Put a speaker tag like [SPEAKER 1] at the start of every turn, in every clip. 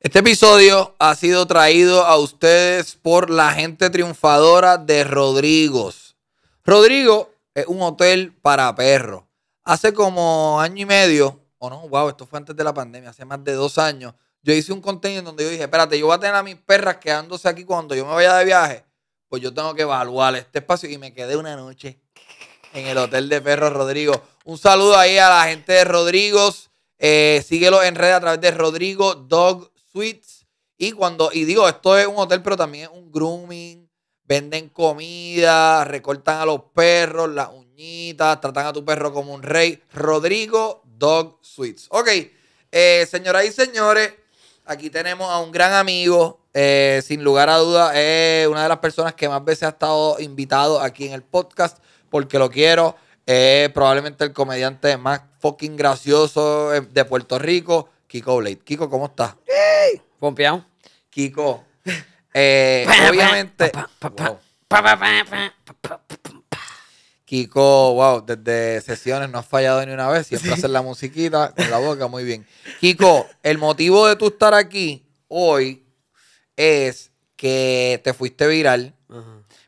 [SPEAKER 1] Este episodio ha sido traído a ustedes por la gente triunfadora de Rodrigos. Rodrigo es un hotel para perros. Hace como año y medio, o no, wow, esto fue antes de la pandemia, hace más de dos años, yo hice un contenido en donde yo dije, espérate, yo voy a tener a mis perras quedándose aquí cuando yo me vaya de viaje, pues yo tengo que evaluar este espacio y me quedé una noche en el Hotel de Perros Rodrigo. Un saludo ahí a la gente de Rodrigos. Eh, síguelo en red a través de Rodrigo Dog y cuando, y digo, esto es un hotel, pero también es un grooming. Venden comida, recortan a los perros, las uñitas, tratan a tu perro como un rey. Rodrigo Dog Sweets. Ok, eh, señoras y señores, aquí tenemos a un gran amigo. Eh, sin lugar a duda, es una de las personas que más veces ha estado invitado aquí en el podcast, porque lo quiero. probablemente el comediante más fucking gracioso eh, de Puerto Rico. Kiko Blade. Kiko, ¿cómo estás? ¡Ey! Pompeado. Kiko. obviamente. Kiko, wow, desde sesiones no has fallado ni una vez. Siempre haces la musiquita con la boca, muy bien. Kiko, el motivo de tu estar aquí hoy es que te fuiste viral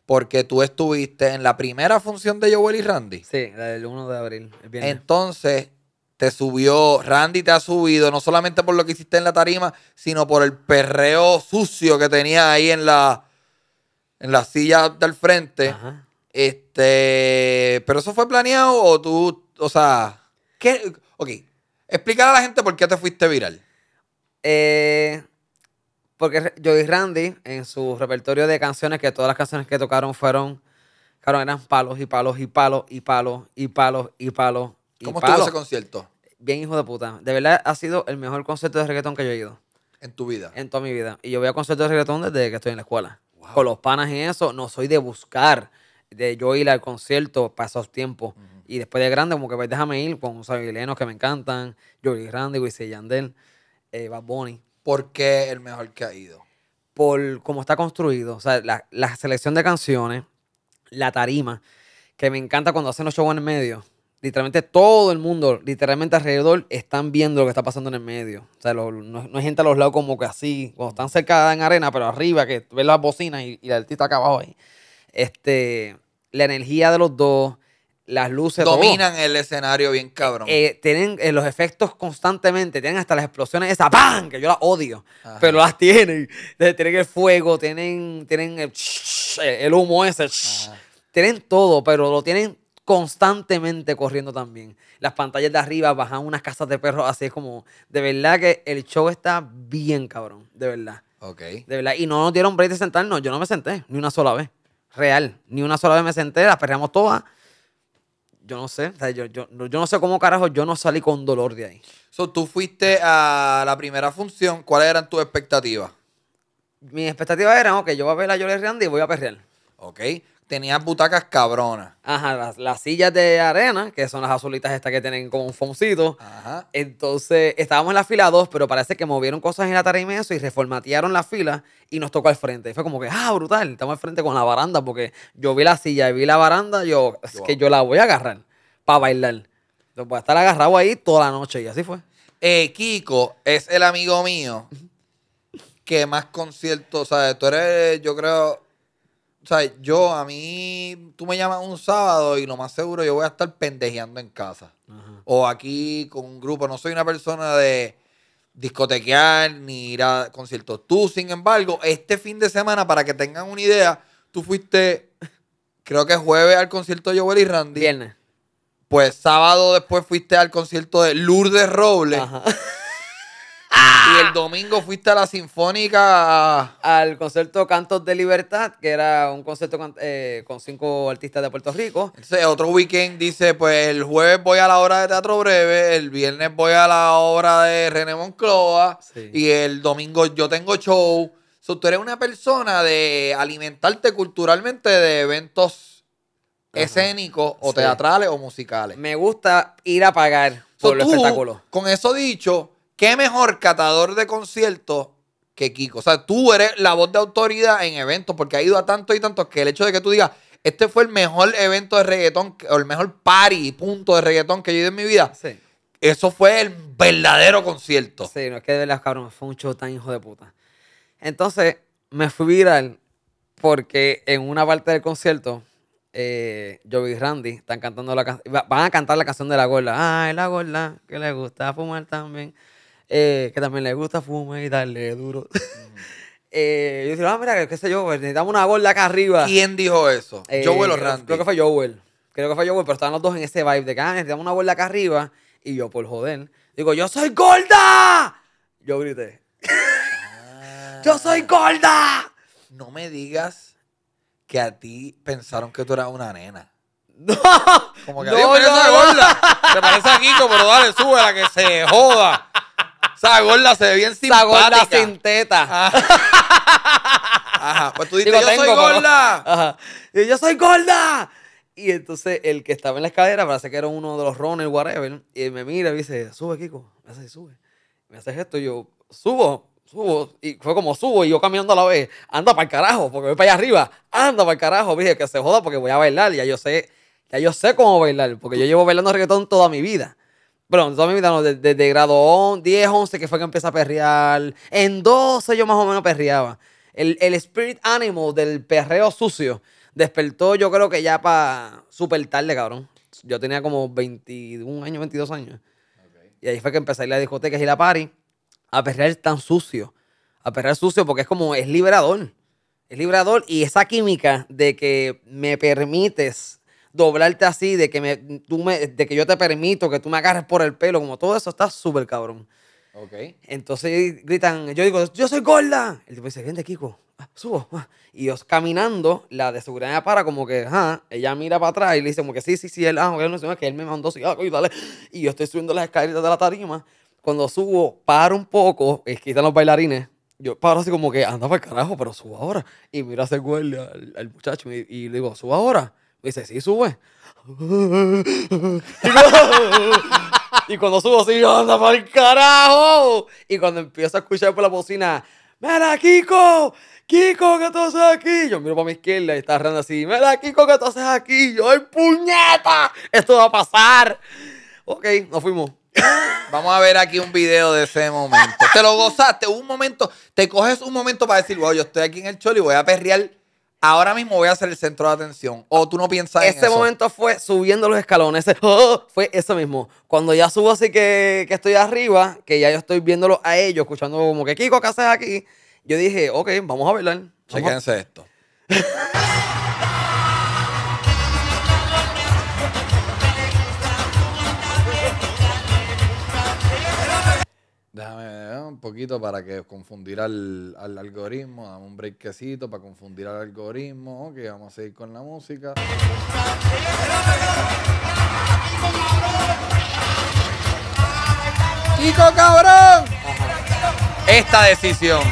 [SPEAKER 1] porque tú estuviste en la primera función de Joel y Randy. Sí, la del 1 de abril. Entonces, te subió, Randy te ha subido, no solamente por lo que hiciste en la tarima, sino por el perreo sucio que tenía ahí en la, en la silla del frente. Este, pero eso fue planeado o tú, o
[SPEAKER 2] sea, ¿qué? Ok, Explícale a la gente por qué te fuiste viral. Eh, porque yo y Randy, en su repertorio de canciones, que todas las canciones que tocaron fueron, claro, eran palos y palos y palos y palos y palos y palos ¿Cómo estuvo ese concierto? Bien hijo de puta. De verdad ha sido el mejor concierto de reggaetón que yo he ido. ¿En tu vida? En toda mi vida. Y yo voy a conciertos de reggaetón desde que estoy en la escuela. Con los panas y eso, no soy de buscar, de yo ir al concierto para esos tiempos. Y después de grande, como que pues, déjame ir con los aguilenos que me encantan, Jory Randy, Wissi Yandel, eh, Bad Bunny. ¿Por qué el mejor que ha ido? Por cómo está construido. O sea, la, la selección de canciones, la tarima, que me encanta cuando hacen los shows en el medio literalmente todo el mundo, literalmente alrededor, están viendo lo que está pasando en el medio. O sea, no, hay gente a los lados como que así, cuando están cerca en arena, pero arriba, que ves las bocinas y, la artista acá abajo ahí. Este, la energía de los dos, las luces. Dominan
[SPEAKER 1] el escenario
[SPEAKER 2] bien cabrón. Eh, tienen eh, los efectos constantemente, tienen hasta las explosiones esa ¡pam! que yo las odio, pero las tienen. Tienen el fuego, tienen, tienen el, humo ese, tienen todo, pero lo tienen constantemente corriendo también. Las pantallas de arriba bajan unas casas de perros, así es como, de verdad que el show está bien cabrón, de verdad. Ok. De verdad, y no nos dieron break de sentarnos, yo no me senté, ni una sola vez, real, ni una sola vez me senté, las perreamos todas. Yo no sé, yo, no sé cómo carajo yo no salí con dolor de ahí. So, tú fuiste a la primera función, ¿cuáles eran tus expectativas? Mis expectativas eran, ok, yo voy a ver a yo Randy y voy a perrear. Ok tenía butacas cabronas. Ajá, las, sillas de arena, que son las azulitas estas que tienen como un foncito. Ajá. Entonces, estábamos en la fila 2, pero parece que movieron cosas en la tarima y eso y reformatearon la fila y nos tocó al frente. Y fue como que, ah, brutal, estamos al frente con la baranda, porque yo vi la silla y vi la baranda, yo, es que yo la voy a agarrar para bailar. Entonces, voy a estar agarrado ahí toda la noche y así fue. Eh, Kiko es el amigo mío
[SPEAKER 1] que más conciertos, o sea, tú eres, yo creo, o sea, yo, a mí, tú me llamas un sábado y lo más seguro yo voy a estar pendejeando en casa. O aquí con un grupo. No soy una persona de discotequear ni ir a conciertos. Tú, sin embargo, este fin de semana, para que tengan una idea, tú fuiste, creo que jueves al concierto de Joel y Randy. Viernes. Pues sábado después fuiste al concierto de Lourdes Robles. Ajá.
[SPEAKER 2] Ah. Y el domingo fuiste a la Sinfónica. Al concierto Cantos de Libertad, que era un concierto eh, con cinco artistas de Puerto Rico.
[SPEAKER 1] Entonces, otro weekend dice: Pues el jueves voy a la obra de teatro breve, el viernes voy a la obra de René Moncloa, y el domingo yo tengo show. So, tú eres una persona de alimentarte culturalmente de eventos escénicos o teatrales o musicales. Me gusta ir a pagar por los espectáculos. Con eso dicho qué mejor catador de conciertos que Kiko. O sea, tú eres la voz de autoridad en eventos porque ha ido a tantos y tantos que el hecho de que tú digas, este fue el mejor evento de reggaetón o el mejor party, punto de reggaetón que yo
[SPEAKER 2] he ido en mi vida. Sí. Eso fue el verdadero concierto. Sí, no es que de las cabrón, fue un show tan hijo de puta. Entonces, me fui viral porque en una parte del concierto, eh, yo vi y Randy están cantando la canción. Van a cantar la canción de la gorda. Ay, la gorda, que le gusta fumar también. Eh, que también le gusta fumar y darle duro. Eh, yo dije: ah, mira, qué sé yo, pues, necesitamos una gorda acá arriba. ¿Quién dijo eso? Eh, vuelo o Creo que fue Joel. Creo que fue Joel, pero estaban los dos en ese vibe de que ah, necesitamos una gorda acá arriba. Y yo, por joder, digo, ¡yo soy gorda! Yo grité.
[SPEAKER 1] ¡Yo soy ah. gorda! No me digas que a ti pensaron que tú eras una nena. No. Como que no, ti no, no. gorda. Te parece a Kiko, pero dale, sube la que se joda. Sagorda se ve bien simpática. gorda
[SPEAKER 2] sin teta. Ah. Ajá. Pues tú dices, yo soy gorda. Y yo soy gorda. Y entonces el que estaba en la escalera, parece que era uno de los runners, whatever, y me mira y dice, sube, Kiko. Me hace, sube. Me hace esto y yo, subo, subo. Y fue como subo y yo caminando a la vez, anda para el carajo, porque voy para allá arriba, anda para el carajo. dije, que se joda porque voy a bailar. Ya yo sé, ya yo sé cómo bailar, porque yo llevo bailando reggaetón toda mi vida. Bueno, toda mi desde, grado 10, 11, que fue que empecé a perrear. En 12 yo más o menos perreaba. El, spirit animal del perreo sucio despertó, yo creo que ya para súper tarde, cabrón. Yo tenía como 21 años, 22 años. Y ahí fue que empecé a ir a discotecas y la party a perrear tan sucio. A perrear sucio porque es como, es liberador. Es liberador y esa química de que me permites doblarte así, de que, me, tú me, de que yo te permito, que tú me agarres por el pelo, como todo eso está súper cabrón. Ok. Entonces gritan, yo digo, yo soy gorda. El tipo dice, vente, Kiko, ah, subo. Ah". Y yo caminando, la de seguridad me para como que, ajá, ella mira para atrás y le dice como que sí, sí, sí, él, ah, no que él me mandó, dale. Y yo estoy subiendo las escaleras de la tarima. Cuando subo, paro un poco, es que están los bailarines, yo paro así como que, anda para el carajo, pero subo ahora. Y mira a ese guardia, al, muchacho, y, y, le digo, subo ahora dice, sí, sube. y cuando subo así, anda para el carajo. Y cuando empiezo a escuchar por la bocina, mira, Kiko, Kiko, ¿qué tú haces aquí? Yo miro para mi izquierda y está rando así, mira, Kiko, ¿qué tú haces aquí? Yo, ¡ay, puñeta! Esto va a pasar.
[SPEAKER 1] Ok, nos fuimos. Vamos a ver aquí un video de ese momento. Te lo gozaste, un momento, te coges un momento para decir, wow, yo estoy aquí en el y voy a perrear ahora mismo voy a ser el centro de atención.
[SPEAKER 2] O tú no piensas en eso. Ese momento fue subiendo los escalones. Oh, oh, fue eso mismo. Cuando ya subo así que, que estoy arriba, que ya yo estoy viéndolo a ellos, escuchando como que Kiko, ¿qué haces aquí? Yo dije, ok, vamos a bailar. Chequense esto.
[SPEAKER 1] Déjame un poquito para que confundir al, al algoritmo. Dame un breakcito para confundir al algoritmo. Ok, vamos a seguir con la música. Chico cabrón! Esta decisión.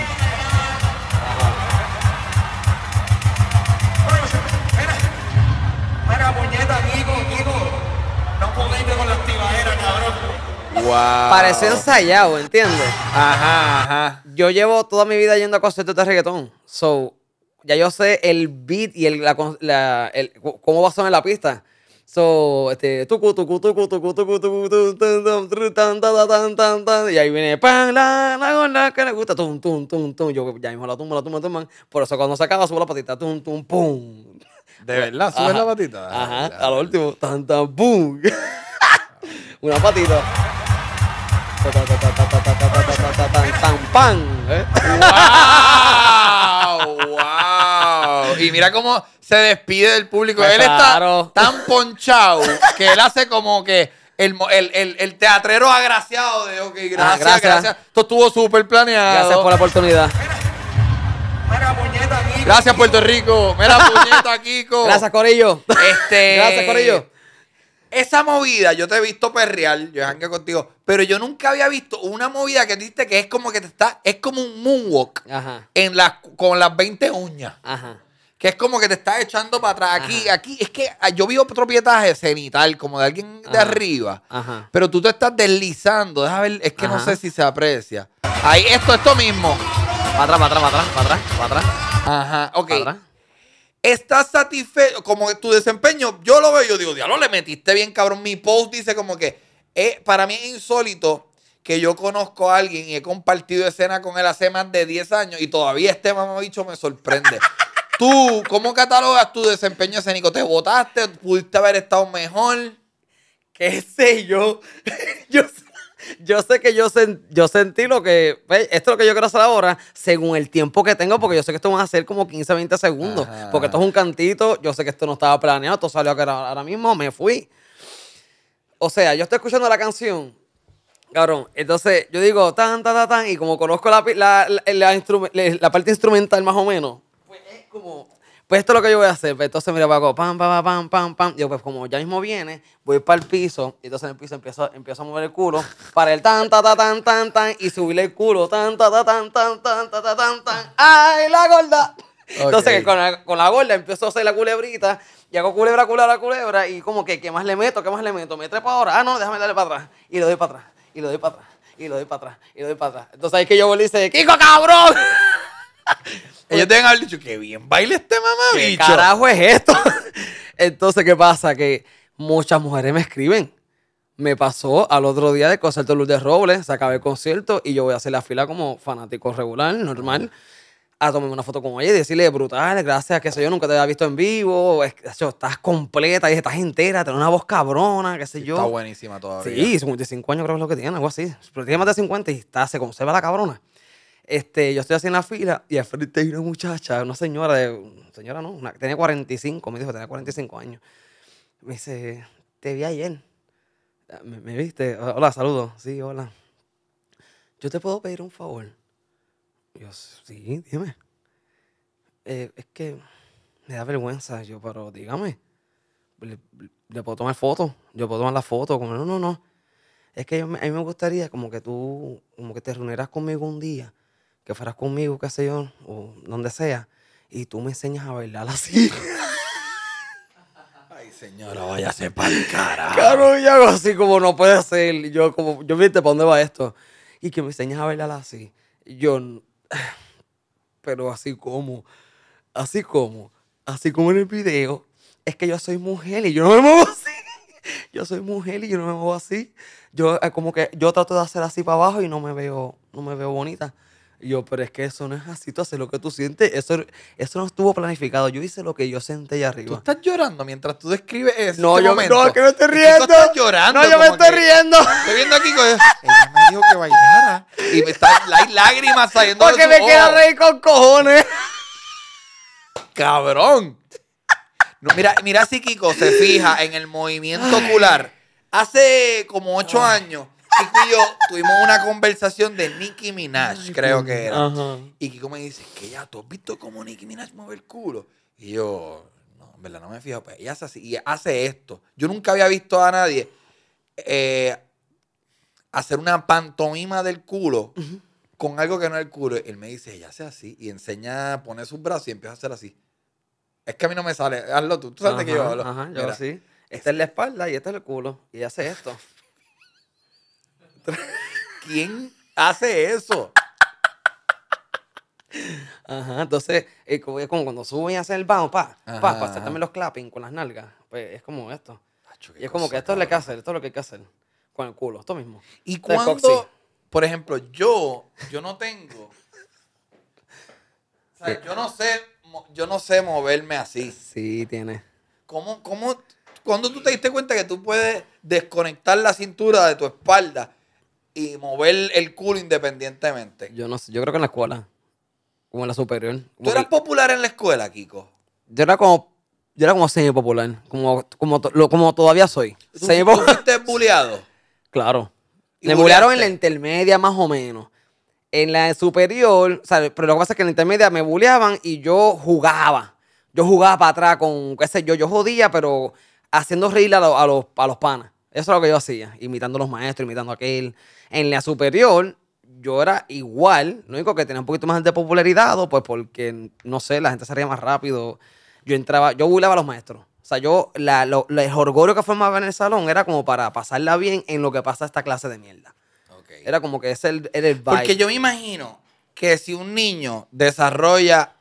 [SPEAKER 2] Wow. Parece ensayado, ¿entiendes? Ajá, ajá. Yo llevo toda mi vida yendo a conciertos de reggaetón. So, ya yo sé el beat y el, la, la, el, cómo va a sonar la pista. So, este, tucu, tucu, tucu, tucu, tucu, tucu, tucu, tan, tan, tan, tan, y ahí viene, pan, la, la, la, que le gusta, tum, tum, tum, tum, yo ya mismo la tumba, la tumba, tumba, por eso cuando se acaba subo la patita, tum, tum, pum. ¿De verdad? ¿Subes la patita? Ajá, a lo último, tan, tan, pum. Una patita pam, ¡Wow! ¡Wow!
[SPEAKER 1] Y mira cómo se despide del público. él está tan ponchado que él hace como que el, teatrero agraciado de OK, gracias, gracias. Esto estuvo súper planeado. Gracias por la oportunidad. Gracias, Puerto Rico. Mira, puñeta, Kiko. Gracias, Corillo. Este... Gracias, Corillo esa movida, yo te he visto perrear, yo que contigo, pero yo nunca había visto una movida que diste que es como que te está, es como un moonwalk En la, con las 20 uñas. Ajá. Que es como que te estás echando para atrás. Aquí, aquí, es que ah, yo vi otro pietaje cenital, como de alguien de arriba. Ajá. Pero tú te estás deslizando. Deja ver, es que no sé si se aprecia. Ahí, esto, esto mismo.
[SPEAKER 2] Para atrás, para atrás, para atrás, para atrás, para atrás. Ajá, ok. Para atrás.
[SPEAKER 1] ¿Estás satisfecho? Como tu desempeño, yo lo veo, yo digo, diablo, le metiste bien, cabrón. Mi post dice como que, eh, para mí es insólito que yo conozco a alguien y he compartido escena con él hace más de 10 años y todavía este mamabicho me sorprende. Tú, ¿cómo catalogas tu desempeño escénico? ¿Te votaste? ¿Pudiste haber estado mejor? ¿Qué sé yo?
[SPEAKER 2] yo sé yo sé que yo, yo sentí lo que. esto es lo que yo quiero hacer ahora, según el tiempo que tengo, porque yo sé que esto va a ser como 15, 20 segundos. Porque esto es un cantito, yo sé que esto no estaba planeado, esto salió a ahora, ahora mismo, me fui. O sea, yo estoy escuchando la canción, cabrón. Entonces yo digo, tan, tan, tan, y como conozco la, la parte instrumental más o menos, pues es como pues esto es lo que yo voy a hacer. Pues entonces, mira, hago pam, pam, pam, pam, pam. Yo, pues como ya mismo viene, voy para el piso. Y entonces en el piso empiezo, a mover el culo para el tan, ta, ta, tan, tan, tan. Y subirle el culo. Tan, ta, ta, tan, tan, tan, tan, tan. ¡Ay, la gorda! Entonces, con la, con la gorda empiezo a hacer la culebrita. Y hago culebra, culebra, culebra. Y como que, ¿qué más le meto? ¿Qué más le meto? Me trepo ahora. Ah, no, déjame darle para atrás. Y lo doy para atrás. Y lo doy para atrás. Y lo doy para atrás. Y lo doy para atrás. Entonces ahí es que yo a dice, ¡Kiko, cabrón! Ellos deben haber dicho, qué bien baile este bicho. ¿Qué carajo es esto? Entonces, ¿qué pasa? Que muchas mujeres me escriben. Me pasó al otro día de concierto de Luz de Robles, se acabó el concierto y yo voy a hacer la fila como fanático regular, normal, a tomarme una foto con ella y decirle, brutal, gracias, qué sé yo, nunca te había visto en vivo, estás completa, y estás entera, tenés una voz cabrona, qué sé yo. Está
[SPEAKER 1] buenísima todavía.
[SPEAKER 2] Sí, 55 años creo que es lo que tiene, algo así. Pero tiene más de 50 y está, se conserva la cabrona. Este, yo estoy haciendo la fila y al frente hay una muchacha, una señora, de, señora no, una, tenía 45, me dijo, tenía 45 años. Me dice, te vi ayer. Ah, ¿Me, viste? Ah, hola, saludo. Sí, hola. ¿Yo te puedo pedir un favor? Yo, sí, dime. Eh, es que me da vergüenza. Yo, pero dígame. Le, puedo tomar foto Yo puedo tomar la foto. Como, no, no, no. Es que a mí me gustaría como que tú, como que te reunieras conmigo un día que fueras conmigo, qué sé yo, o donde sea, y tú me enseñas a bailar así.
[SPEAKER 1] Ay, señora, váyase pa'l carajo. Claro, y hago así
[SPEAKER 2] como no puede ser. yo como, yo viste, ¿para dónde va esto? Y que me enseñas a bailar así. yo, pero así como, así como, así como en el video, es que yo soy mujer y yo no me muevo así. Yo soy mujer y yo no me muevo así. Yo eh, como que yo trato de hacer así para abajo y no me veo, no me veo bonita yo, pero es que eso no es así, tú haces lo que tú sientes, eso, er, eso no estuvo planificado, yo hice lo que yo senté allá arriba. Tú estás llorando mientras tú describes eso. No, este yo no, que me estoy riendo. estás llorando. No, yo me estoy
[SPEAKER 1] riendo. Estoy viendo aquí Kiko. Ella me dijo que bailara y me está, hay lágrimas saliendo de Porque me queda reír con cojones. Cabrón. mira, mira si Kiko se fija en el movimiento ocular. Hace como ocho años Kiko y yo tuvimos una conversación de Nicki Minaj, creo que, era. Y Kiko me dice, que ya, ¿tú has visto cómo Nicki Minaj mueve el culo? Y yo, no, en verdad, no me fijo. Pues, ella hace así, y hace esto. Yo nunca había visto a nadie eh, hacer una pantomima del culo con algo que no es el culo. Él me dice, ella hace así, y enseña, a poner sus brazos y empieza a hacer así. Es que a mí no me sale,
[SPEAKER 2] hazlo tú, tú sabes que yo hablo. Ajá, yo sí. Esta es la espalda y este es el culo. Y hace esto. ¿Quién hace eso? Ajá, entonces, eh, es como cuando suben Y hacer el bounce, para hacer los clapping con las nalgas, pues, es como esto. y es como que esto es lo que hacer, esto es lo que hay que hacer con el culo, esto mismo. Y cuando, por ejemplo, yo,
[SPEAKER 1] yo no tengo, o sea, yo no sé, yo no sé moverme así. Sí, tiene. ¿Cómo, cómo, cuando tú te diste cuenta que tú puedes desconectar la cintura de tu espalda y mover el culo independientemente.
[SPEAKER 2] Yo no sé, yo creo que en la escuela. Como en la superior. ¿Tú eras
[SPEAKER 1] popular en la escuela, Kiko?
[SPEAKER 2] Yo era como yo era como semi popular, como, como, como todavía soy. ¿Tú, popular buleado? Claro.
[SPEAKER 3] Me bullearon en la
[SPEAKER 2] intermedia más o menos. En la superior, o sea, pero lo que pasa es que en la intermedia me bulleaban y yo jugaba. Yo jugaba para atrás con, qué sé yo, yo jodía, pero haciendo reír a, a los, a los panas. Eso es lo que yo hacía, imitando a los maestros, imitando a aquel. En la superior, yo era igual, lo único que tenía un poquito más de popularidad, pues porque, no sé, la gente se ría más rápido. Yo entraba, yo burlaba a los maestros. O sea, yo, la, lo, el orgullo que formaba en el salón era como para pasarla bien en lo que pasa esta clase de mierda. Era como que ese era el baile. Porque yo me
[SPEAKER 1] imagino que si un niño desarrolla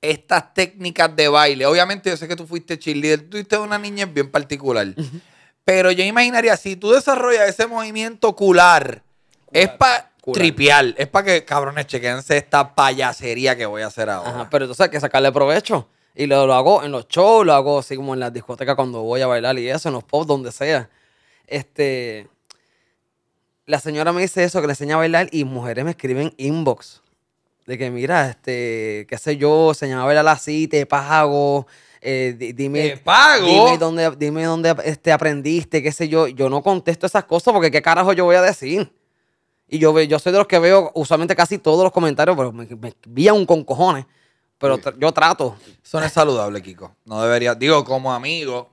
[SPEAKER 1] estas técnicas de baile, obviamente yo sé que tú fuiste cheerleader, tú fuiste una niña bien particular. Pero yo imaginaría, si tú desarrollas ese movimiento ocular, es para tripear, es para que, cabrones, chequense
[SPEAKER 2] esta payasería que voy a hacer ahora. pero entonces hay que sacarle provecho. Y lo, hago en los shows, lo hago así como en las discotecas cuando voy a bailar y eso, en los pubs, donde sea. Este, la señora me dice eso, que le enseña a bailar y mujeres me escriben inbox. De que, mira, este, qué sé yo, enseñaba a bailar así, te pago, eh, dime, dime dónde, dime dónde este, aprendiste, qué sé yo. Yo no contesto esas cosas porque qué carajo yo voy a decir. Y yo, yo soy de los que veo usualmente casi todos los comentarios, pero me, me un con Pero yo trato. Eso no es saludable, Kiko. No debería, digo, como amigo,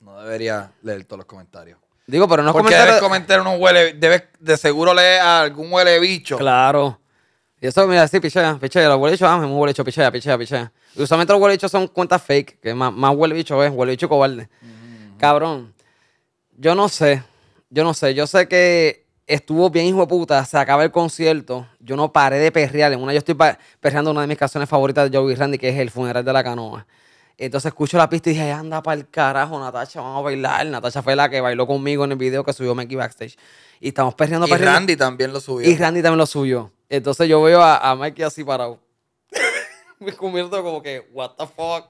[SPEAKER 2] no
[SPEAKER 1] debería leer todos los comentarios. Digo, pero no Porque comentar
[SPEAKER 2] huele, debes de seguro leer a algún huele bicho. Claro. Y eso, mira sí, pichea, pichea, los huelichos, vamos, ah, me huele bicho, pichea, pichea, pichea. Y usualmente los huele son cuentas fake, que más, más huele bicho es, huele cobarde. Mm. Cabrón, yo no sé, yo no sé, yo sé que estuvo bien hijo de puta, se acaba el concierto, yo no paré de perrear, en una yo estoy perreando una de mis canciones favoritas de Joey Randy, que es El funeral de la canoa. Entonces escucho la pista y dije, anda para el carajo, Natacha, vamos a bailar. Natacha fue la que bailó conmigo en el video que subió Mickey Backstage. Y estamos perreando, perreando. Y Randy también lo subió. Y Randy también lo subió. Entonces yo veo a, a Mikey así parado. me convierto como que, what the fuck.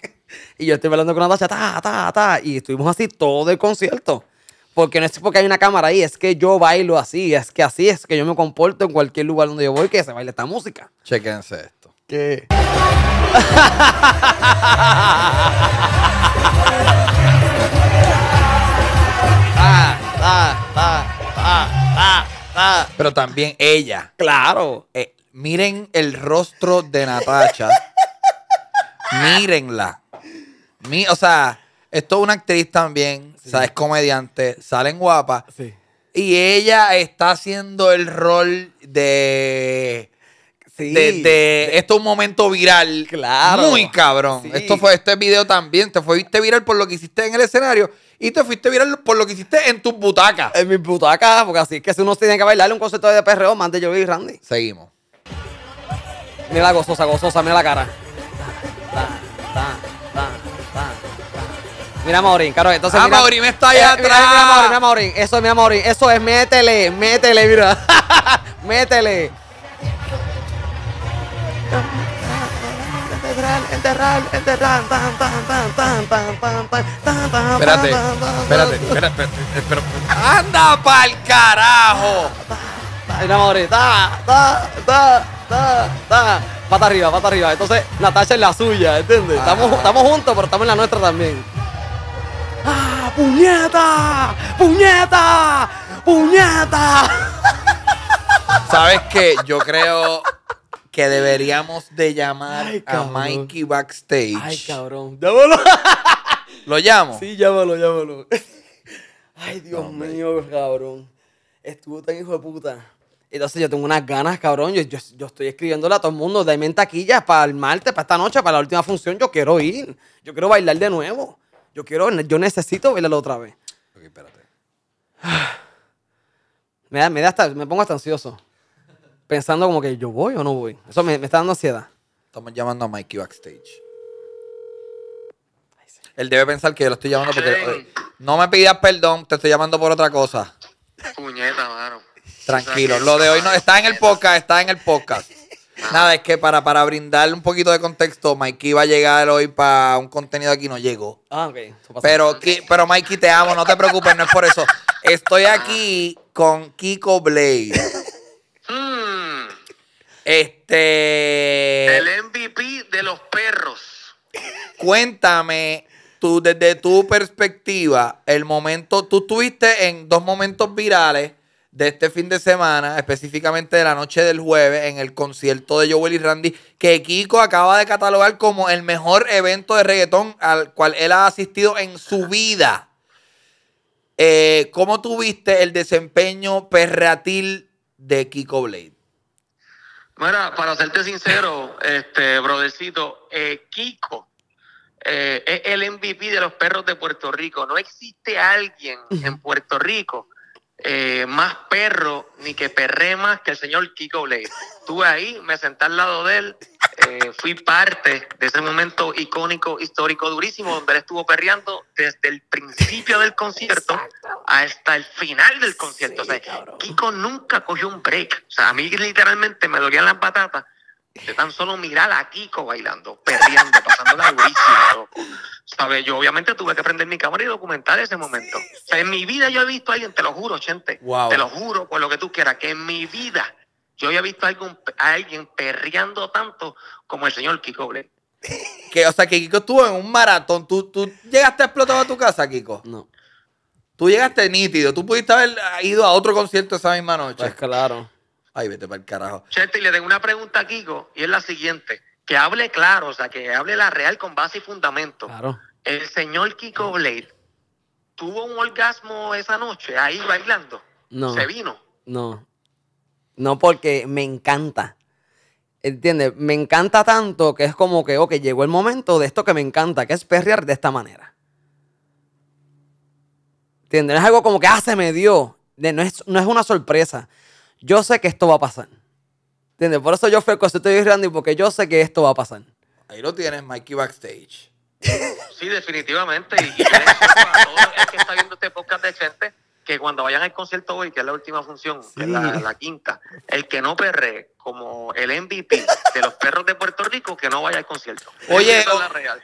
[SPEAKER 2] Y yo estoy bailando con Natasha, ta, ta, ta. Y estuvimos así todo el concierto. Porque no es porque hay una cámara ahí, es que yo bailo así, es que así es que yo me comporto en cualquier lugar donde yo voy que se baile esta música. Chequense esto. ¿Qué? Ah,
[SPEAKER 1] ah, ah, Ah. pero también ella. Claro. Eh, miren el rostro de Natasha Mírenla. Mi, o sea, es toda una actriz también. O sea, es comediante. Salen guapa. Sí. Y ella está haciendo el rol de esto es un momento viral. Claro. Muy cabrón. Esto fue, este video también.
[SPEAKER 2] Te fuiste viral por lo que hiciste en el escenario y te fuiste viral por lo que hiciste en tus butacas. En mis butacas, porque así es que si uno tiene que bailarle un concepto de perreo, mande yo y Randy. Seguimos. Mira la gozosa, gozosa, mira la cara. mira Maurín, entonces ah, mira, Maurín está allá atrás. Eh, mira, mira, mira Maurín, eso es, mira Maurín, eso es, métele, métele, mira. métele enterrar, Espérate,
[SPEAKER 1] espérate, espérate, espérate,
[SPEAKER 2] anda pa'l carajo. Pata arriba, pata arriba. Entonces, Natasha es la suya, ¿entiendes? Estamos, ah. estamos juntos, pero estamos en la nuestra también. ¡Ah, puñeta! ¡Puñeta! ¡Puñeta!
[SPEAKER 1] ¿Sabes qué? Yo creo que deberíamos de llamar a Mikey backstage. Ay,
[SPEAKER 2] cabrón. Llámalo. ¿Lo llamo? Sí, llámalo, llámalo. Ay, Dios mío, cabrón. Estuvo tan hijo de puta. Entonces yo tengo unas ganas, cabrón. Yo, estoy escribiéndole a todo el mundo. Dame en taquilla para el martes, para esta noche, para la última función. Yo quiero ir. Yo quiero bailar de nuevo. Yo quiero, yo necesito bailarlo otra vez. Ok, espérate. Me da, me da hasta, me pongo hasta ansioso pensando como que yo voy o no voy. Eso me, está dando ansiedad. Estamos llamando a Mikey backstage.
[SPEAKER 1] Él debe pensar que yo lo estoy llamando porque no me pidas perdón, te estoy llamando por otra cosa.
[SPEAKER 3] Puñeta, mano.
[SPEAKER 1] Tranquilo, lo de hoy no está en el podcast, está en el podcast. Ah. Nada, es que para, para brindarle un poquito de contexto, Mikey va a llegar hoy para un contenido aquí, no llegó.
[SPEAKER 2] Ah, ok.
[SPEAKER 1] Pero, pero Mikey, te amo, no te preocupes, no es por eso. Estoy aquí con Kiko Blade. Este. El
[SPEAKER 3] MVP de los perros.
[SPEAKER 1] Cuéntame, tú, desde tu perspectiva, el momento. Tú estuviste en dos momentos virales de este fin de semana, específicamente de la noche del jueves, en el concierto de Joel y Randy, que Kiko acaba de catalogar como el mejor evento de reggaetón al cual él ha asistido en su vida. Eh, ¿Cómo tuviste el desempeño perratil de Kiko Blade?
[SPEAKER 3] Mira, para serte sincero, este brodecito, eh, Kiko eh, es el MVP de los perros de Puerto Rico. No existe alguien en Puerto Rico eh, más perro ni que perre más que el señor Kiko Blake. Tú ahí, me senté al lado de él eh, fui parte de ese momento icónico, histórico, durísimo, donde él estuvo perreando desde el principio del concierto hasta el final del concierto. o sea, Kiko nunca cogió un break. O sea, a mí literalmente me dolían las patatas de tan solo mirar a Kiko bailando, perreando, pasándola durísima, ¿Sabes? Yo obviamente tuve que prender mi cámara y documentar ese momento. O sea, en mi vida yo he visto a alguien, te lo juro, gente, te lo juro, por lo que tú quieras, que en mi vida yo había visto a, alguien perreando tanto como el señor Kiko Blade
[SPEAKER 1] que, o sea, que Kiko estuvo en un maratón. ¿Tú, llegaste explotado a tu casa, Kiko? No. Tú llegaste nítido. Tú pudiste haber ido a otro concierto esa misma noche. Pues claro. Ay, vete para el carajo.
[SPEAKER 3] Chete, le tengo una pregunta a Kiko, y es la siguiente. Que hable claro, o sea, que hable la real con base y fundamento. Claro. El señor Kiko Blade tuvo un orgasmo esa noche ahí bailando.
[SPEAKER 2] No. Se vino. No. No porque me encanta. ¿Entiendes? Me encanta tanto que es como que, ok, llegó el momento de esto que me encanta, que es perrear de esta manera. ¿Entiendes? No es algo como que, ah, se me dio. No es, no es una sorpresa. Yo sé que esto va a pasar. ¿Entiendes? Por eso yo fui al concierto de Randy, porque yo sé que esto va a pasar.
[SPEAKER 1] Ahí lo tienes, Mikey Backstage. sí,
[SPEAKER 3] definitivamente. Y, para todo el que está viendo este podcast de gente que cuando vayan al concierto hoy, que es la última función, la, quinta, el que no perre como el MVP de los perros de Puerto Rico, que no vaya al concierto. Oye,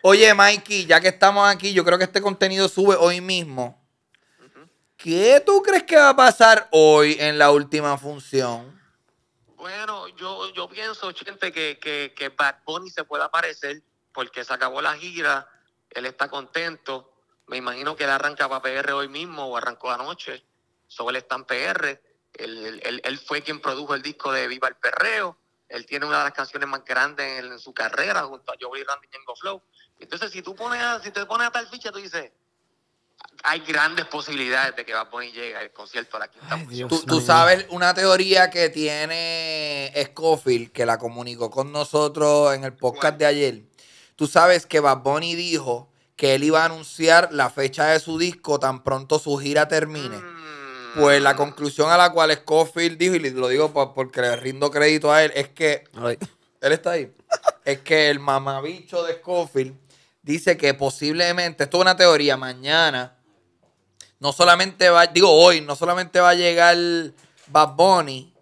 [SPEAKER 1] oye, Mikey, ya que estamos aquí, yo creo que este contenido sube hoy mismo. ¿Qué tú crees que va a pasar hoy en la última función? Bueno,
[SPEAKER 3] yo, pienso, gente, que, que, que Bad Bunny se pueda aparecer porque se acabó la gira, él está contento me imagino que él arranca para PR hoy mismo o arrancó anoche. Sobre el stand PR. Él, fue quien produjo el disco de Viva el Perreo. Él tiene una de las canciones más grandes en, su carrera junto a Joey Randy Django Flow. Entonces, si tú pones a, si te pones a tal ficha, tú dices, hay grandes posibilidades de que Bad Bunny llegue al concierto a la quinta
[SPEAKER 1] ¿Tú, tú, sabes una teoría que tiene Scofield, que la comunicó con nosotros en el podcast de ayer. Tú sabes que Bad Bunny dijo que él iba a anunciar la fecha de su disco tan pronto su gira termine. Pues la mm. conclusión a la cual Scofield dijo, y lo digo porque le rindo crédito a él, es que. Él está ahí. es que el mamabicho de Scofield dice que posiblemente, esto es una teoría, mañana, no solamente va, digo hoy, no solamente va a llegar Bad Bunny,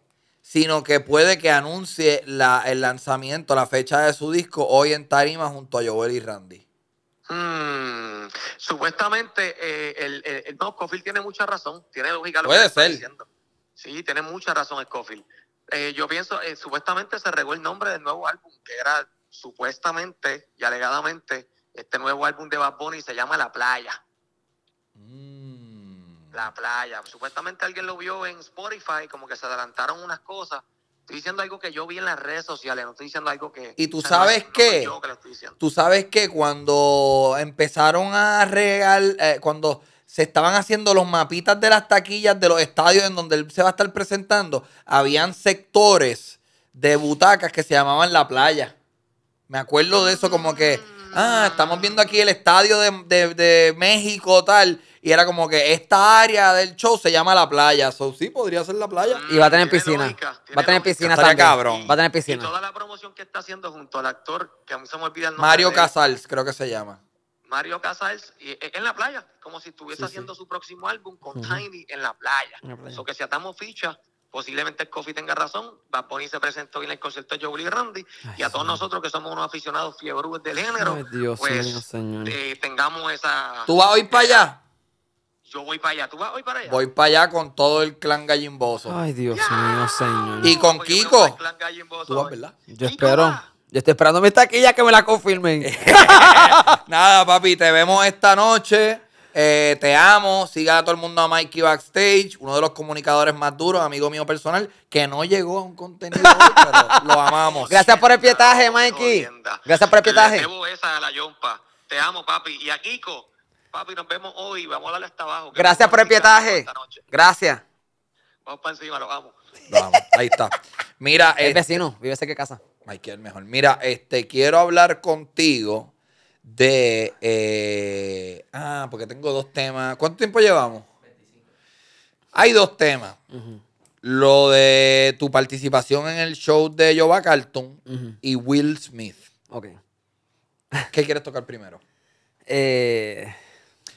[SPEAKER 1] sino que puede que anuncie el lanzamiento, la fecha de su disco hoy en Tarima junto a Joel y Randy.
[SPEAKER 3] Mm, supuestamente eh, el, el, no, Scofield tiene mucha razón, tiene lógica lo que está diciendo. Sí, tiene mucha razón Scofield. Eh, yo pienso, eh, supuestamente se regó el nombre del nuevo álbum, que era supuestamente y alegadamente este nuevo álbum de Bad Bunny se llama La Playa. Mm. La Playa. Supuestamente alguien lo vio en Spotify, como que se adelantaron unas cosas Estoy diciendo algo que yo vi en las redes sociales, no estoy diciendo algo que... Y tú sabes que,
[SPEAKER 1] tú sabes que cuando empezaron a regar, eh, cuando se estaban haciendo los mapitas de las taquillas de los estadios en donde él se va a estar presentando, habían sectores de butacas que se llamaban La Playa. Me acuerdo de eso como que, ah, estamos viendo aquí el estadio de, de México tal, y era como que esta área del show se llama la playa. So, sí, podría ser la playa. Ah,
[SPEAKER 2] y va a tener piscina. va a tener piscina también. cabrón. va a tener piscina. Y toda la promoción que está haciendo junto
[SPEAKER 3] al actor, que a mí se me olvida el nombre. Mario Casals,
[SPEAKER 1] creo que se llama.
[SPEAKER 3] Mario Casals y, e, en la playa, como si estuviese haciendo su próximo álbum con Tiny en la playa. Eso que si atamos fichas, posiblemente Coffee tenga razón, va a se presentó
[SPEAKER 2] en el concierto de Joe Randy y a todos nosotros que somos unos aficionados fiebrues del género, Dios pues señor, eh, tengamos
[SPEAKER 1] esa... ¿Tú vas ir para allá? yo voy para allá. ¿Tú vas hoy para allá? Voy para allá con todo el clan gallimboso.
[SPEAKER 2] Ay, Dios mío, señor. Y con Kiko. Yo espero. Yo estoy esperando mi taquilla que me la confirmen.
[SPEAKER 1] Nada, papi, te vemos esta noche. Eh, te amo. Siga a todo el mundo a Mikey Backstage, uno de los comunicadores más duros, amigo mío personal, que no llegó a un contenido hoy, pero lo amamos. Gracias
[SPEAKER 2] por el pietaje, Mikey. Gracias por el pietaje. Te amo, papi. Y a Kiko Papi, nos vemos hoy. Vamos a darle hasta abajo. Gracias por el pietaje. Gracias.
[SPEAKER 3] Vamos para encima, lo vamos.
[SPEAKER 2] Vamos, ahí está. Mira, el este vecino, vive cerca de casa. Michael, mejor.
[SPEAKER 1] Mira, este, quiero hablar contigo de. Eh, ah, porque tengo dos temas. ¿Cuánto tiempo llevamos? 25. Hay dos temas. Lo de tu participación en el show de Jova Carlton y Will Smith. Ok. ¿Qué quieres tocar primero? Eh.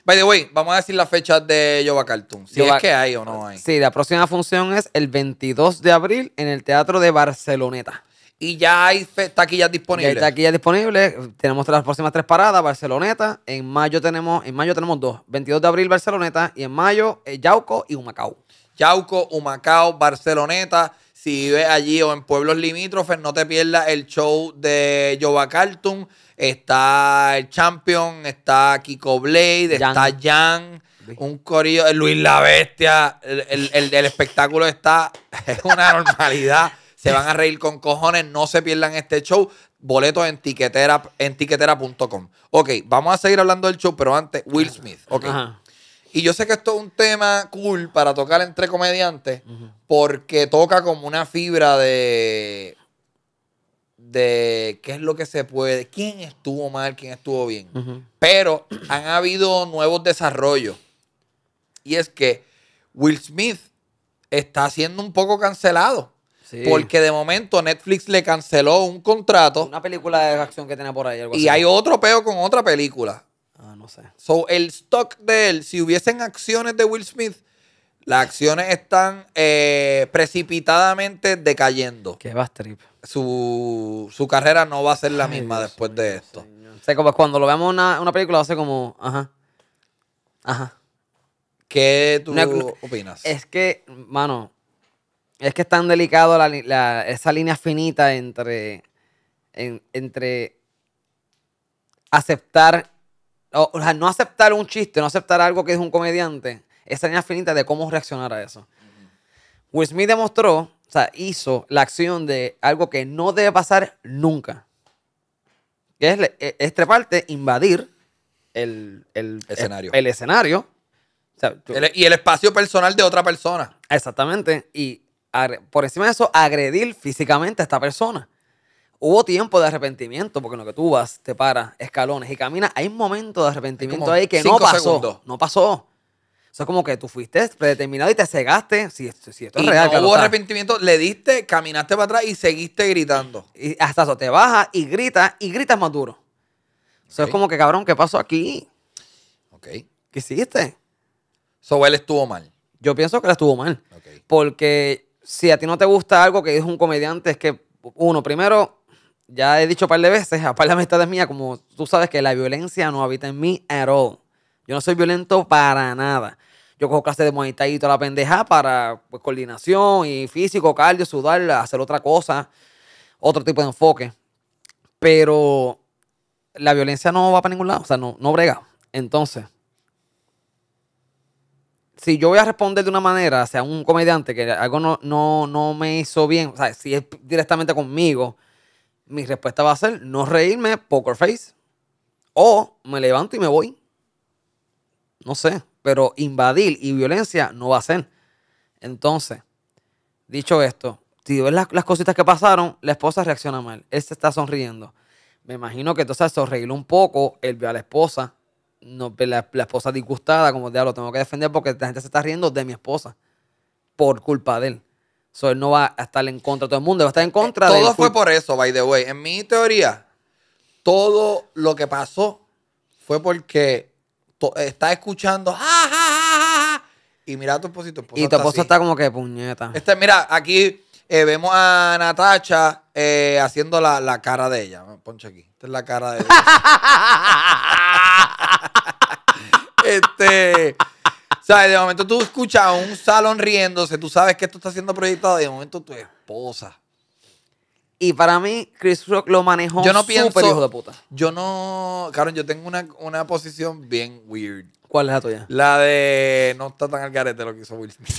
[SPEAKER 1] By the way, vamos a decir las fechas de Yoba Cartoon. Si es que hay o no hay. Sí,
[SPEAKER 2] la próxima función es el 22 de abril en el Teatro de Barceloneta.
[SPEAKER 1] Y ya hay taquillas disponibles. Ya hay
[SPEAKER 2] taquillas disponibles. Tenemos las próximas tres paradas, Barceloneta. En mayo tenemos, en mayo tenemos dos. 22 de abril, Barceloneta. Y en mayo, eh, Yauco y Humacao. Yauco, Humacao, Barceloneta. Si vives allí o en pueblos limítrofes, no te pierdas
[SPEAKER 1] el show de Yoba Cartoon está el Champion, está Kiko Blade, está Jan, un corillo, Luis la Bestia. El, el, espectáculo está, es una normalidad. Se van a reír con cojones, no se pierdan este show. Boletos en tiquetera, Ok, vamos a seguir hablando del show, pero antes, Will Smith. Y yo sé que esto es un tema cool para tocar entre comediantes, porque toca como una fibra de de qué es lo que se puede, quién estuvo mal, quién estuvo bien. Pero han habido nuevos desarrollos. Y es que Will Smith está siendo un poco cancelado. Porque de momento Netflix le canceló un
[SPEAKER 2] contrato. Una película de acción que tenía por ahí. y hay
[SPEAKER 1] otro peo con otra película. Ah, no sé. So, el stock de él, si hubiesen acciones de Will Smith, las acciones están eh,
[SPEAKER 2] precipitadamente decayendo. Qué va Su, su carrera no va a ser la misma después de esto. como cuando lo veamos una, una película, va a ser como, ajá, ajá. ¿Qué tú opinas? Es que, mano, es que es tan delicado esa línea finita entre, entre aceptar, o, o sea, no aceptar un chiste, no aceptar algo que es un comediante esa línea finita de cómo reaccionar a eso. Will Smith demostró, o sea, hizo la acción de algo que no debe pasar nunca. Que es, e, esta parte, invadir el, el escenario. El, escenario. O sea, y el espacio personal de otra persona. Exactamente. Y por encima de eso, agredir físicamente a esta persona. Hubo tiempo de arrepentimiento, porque en lo que tú vas, te paras, escalones y caminas. Hay un momento de arrepentimiento ahí que no pasó. No pasó. Eso es como que tú fuiste predeterminado y te cegaste. Si, si esto es real, no hubo arrepentimiento, le diste, caminaste para atrás y seguiste gritando. Y hasta eso, te bajas y gritas, y gritas más duro. Eso es como que, cabrón, ¿qué pasó aquí? Ok. ¿Qué hiciste? So, él estuvo mal. Yo pienso que él estuvo mal. Porque si a ti no te gusta algo que es un comediante, es que, uno, primero, ya he dicho un par de veces, aparte de es mía, como tú sabes que la violencia no habita en mí at all. Yo no soy violento para nada. Yo cojo clases de Muay la pendeja para pues, coordinación y físico, cardio, sudar, hacer otra cosa, otro tipo de enfoque. Pero la violencia no va para ningún lado, o sea, no, no brega. Entonces, si yo voy a responder de una manera hacia un comediante que algo no, no, no me hizo bien, o sea, si es directamente conmigo, mi respuesta va a ser no reírme, poker face, o me levanto y me voy no sé, pero invadir y violencia no va a ser. Entonces, dicho esto, si ves las, las cositas que pasaron, la esposa reacciona mal. Él se está sonriendo. Me imagino que entonces sonreírle un poco, él ve a la esposa, no, la, la esposa disgustada, como diablo, ah, tengo que defender porque la gente se está riendo de mi esposa por culpa de él. So, él no va a estar en contra de todo el mundo, va a estar en eh, contra de Todo fue por eso, by the way. En mi teoría, todo lo que pasó fue porque está
[SPEAKER 1] escuchando, Y mira a tu esposo y tu esposo. está,
[SPEAKER 2] como que puñeta.
[SPEAKER 1] Este, mira, aquí eh, vemos a Natacha eh, haciendo la, cara de ella. Ponche aquí. Esta es la cara de ella. este. sea, De momento tú escuchas a un salón riéndose, tú sabes que esto está siendo proyectado, de momento tu esposa y para mí, Chris Rock lo manejó yo super hijo de puta. Yo no. Cabrón, yo tengo una, una posición bien weird. ¿Cuál es la tuya? La de. No está tan al garete lo que hizo Will Smith.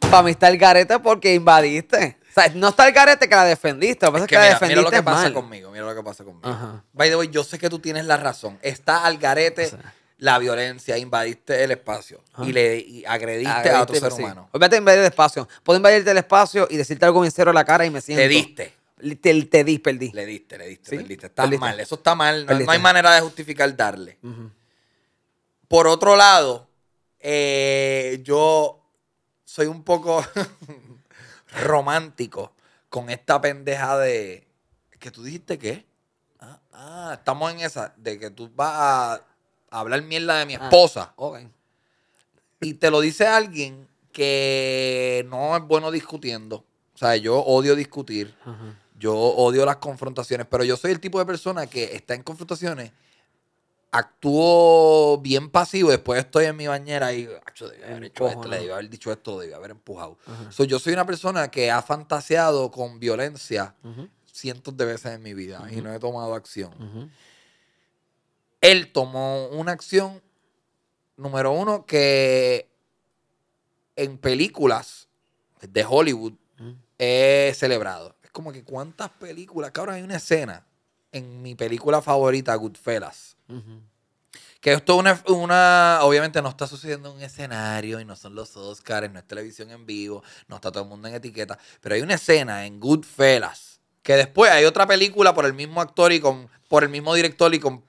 [SPEAKER 2] para mí está al garete porque invadiste. O sea, no está al garete que la defendiste. Lo que pasa es que, mira, la defendiste mira lo que pasa
[SPEAKER 1] conmigo. Mira lo que pasa conmigo. Ajá.
[SPEAKER 2] By the way, yo sé que tú tienes la razón. Está al garete. la violencia, invadiste el espacio y le agrediste, a otro ser humano. humano. a invadir el espacio. Puedo invadirte el espacio y decirte algo sincero a la cara y me siento. Te diste. Te, te di, Le diste, le diste, perdiste. Está mal, eso
[SPEAKER 1] está mal. No, hay manera de justificar darle. Por otro lado, eh, yo soy un poco romántico con esta pendeja de... ¿Que tú dijiste qué? Ah, ah, estamos en esa, de que tú vas a hablar mierda de mi ah, esposa. Y te lo dice alguien que no es bueno discutiendo. O sea, yo odio discutir. Yo odio las confrontaciones, pero yo soy el tipo de persona que está en confrontaciones, actúo bien pasivo, después estoy en mi bañera y a haber dicho esto, le haber dicho esto, debí haber empujado. yo soy una persona que ha fantaseado con violencia cientos de veces en mi vida y no he tomado acción. Él tomó una acción, número uno, que en películas de Hollywood he celebrado como que cuántas películas. Cabrón, hay una escena en mi película favorita, Goodfellas. Que esto una, una, obviamente no está sucediendo en un escenario y no son los Oscars, no es televisión en vivo, no está todo el mundo en etiqueta, pero hay una escena en Goodfellas que después hay otra película por el mismo actor y con, por el mismo director y con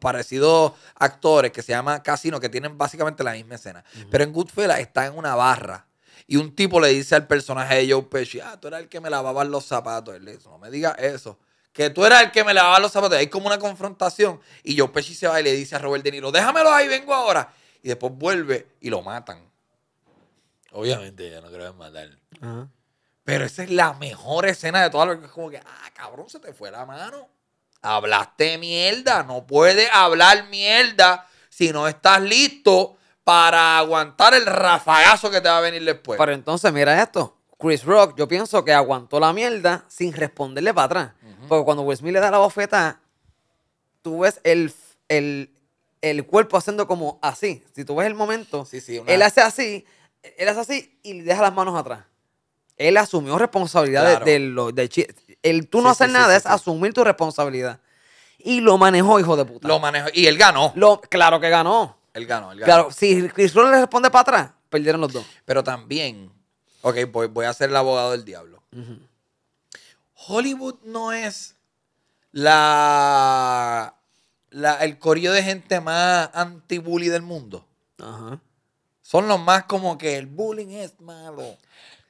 [SPEAKER 1] parecidos actores que se llama Casino que tienen básicamente la misma escena. Pero en Goodfellas está en una barra y un tipo le dice al personaje de Joe Pesci, ah, tú eras el que me lavaba los zapatos. no me digas eso. Que tú eras el que me lavaba los zapatos. Hay como una confrontación. Y Joe Pesci se va y le dice a Robert De Niro, déjamelo ahí, vengo ahora. Y después vuelve y lo matan. Obviamente, ya no creo Pero esa es la mejor escena de todas las que es como que, ah, cabrón, se te fue la mano. Hablaste mierda, no puedes hablar mierda si no estás listo para aguantar el rafagazo que te va a venir después.
[SPEAKER 2] Pero entonces, mira esto. Chris Rock, yo pienso que aguantó la mierda sin responderle para atrás. Porque cuando Will Smith le da la bofeta, tú ves el, el, cuerpo haciendo como así. Si tú ves el momento, él hace así, él hace así y deja las manos atrás. Él asumió responsabilidad de, de, el tú no haces hacer nada es asumir tu responsabilidad. Y lo manejó, hijo de puta. Lo manejó. Y él ganó. Lo, claro que ganó el ganó, Claro, si solo le responde para atrás, perdieron los dos. Pero también,
[SPEAKER 1] ok, voy, a ser el abogado del diablo. Hollywood no es la, la el corillo de gente más anti-bully del mundo. Son los más como que el bullying es malo.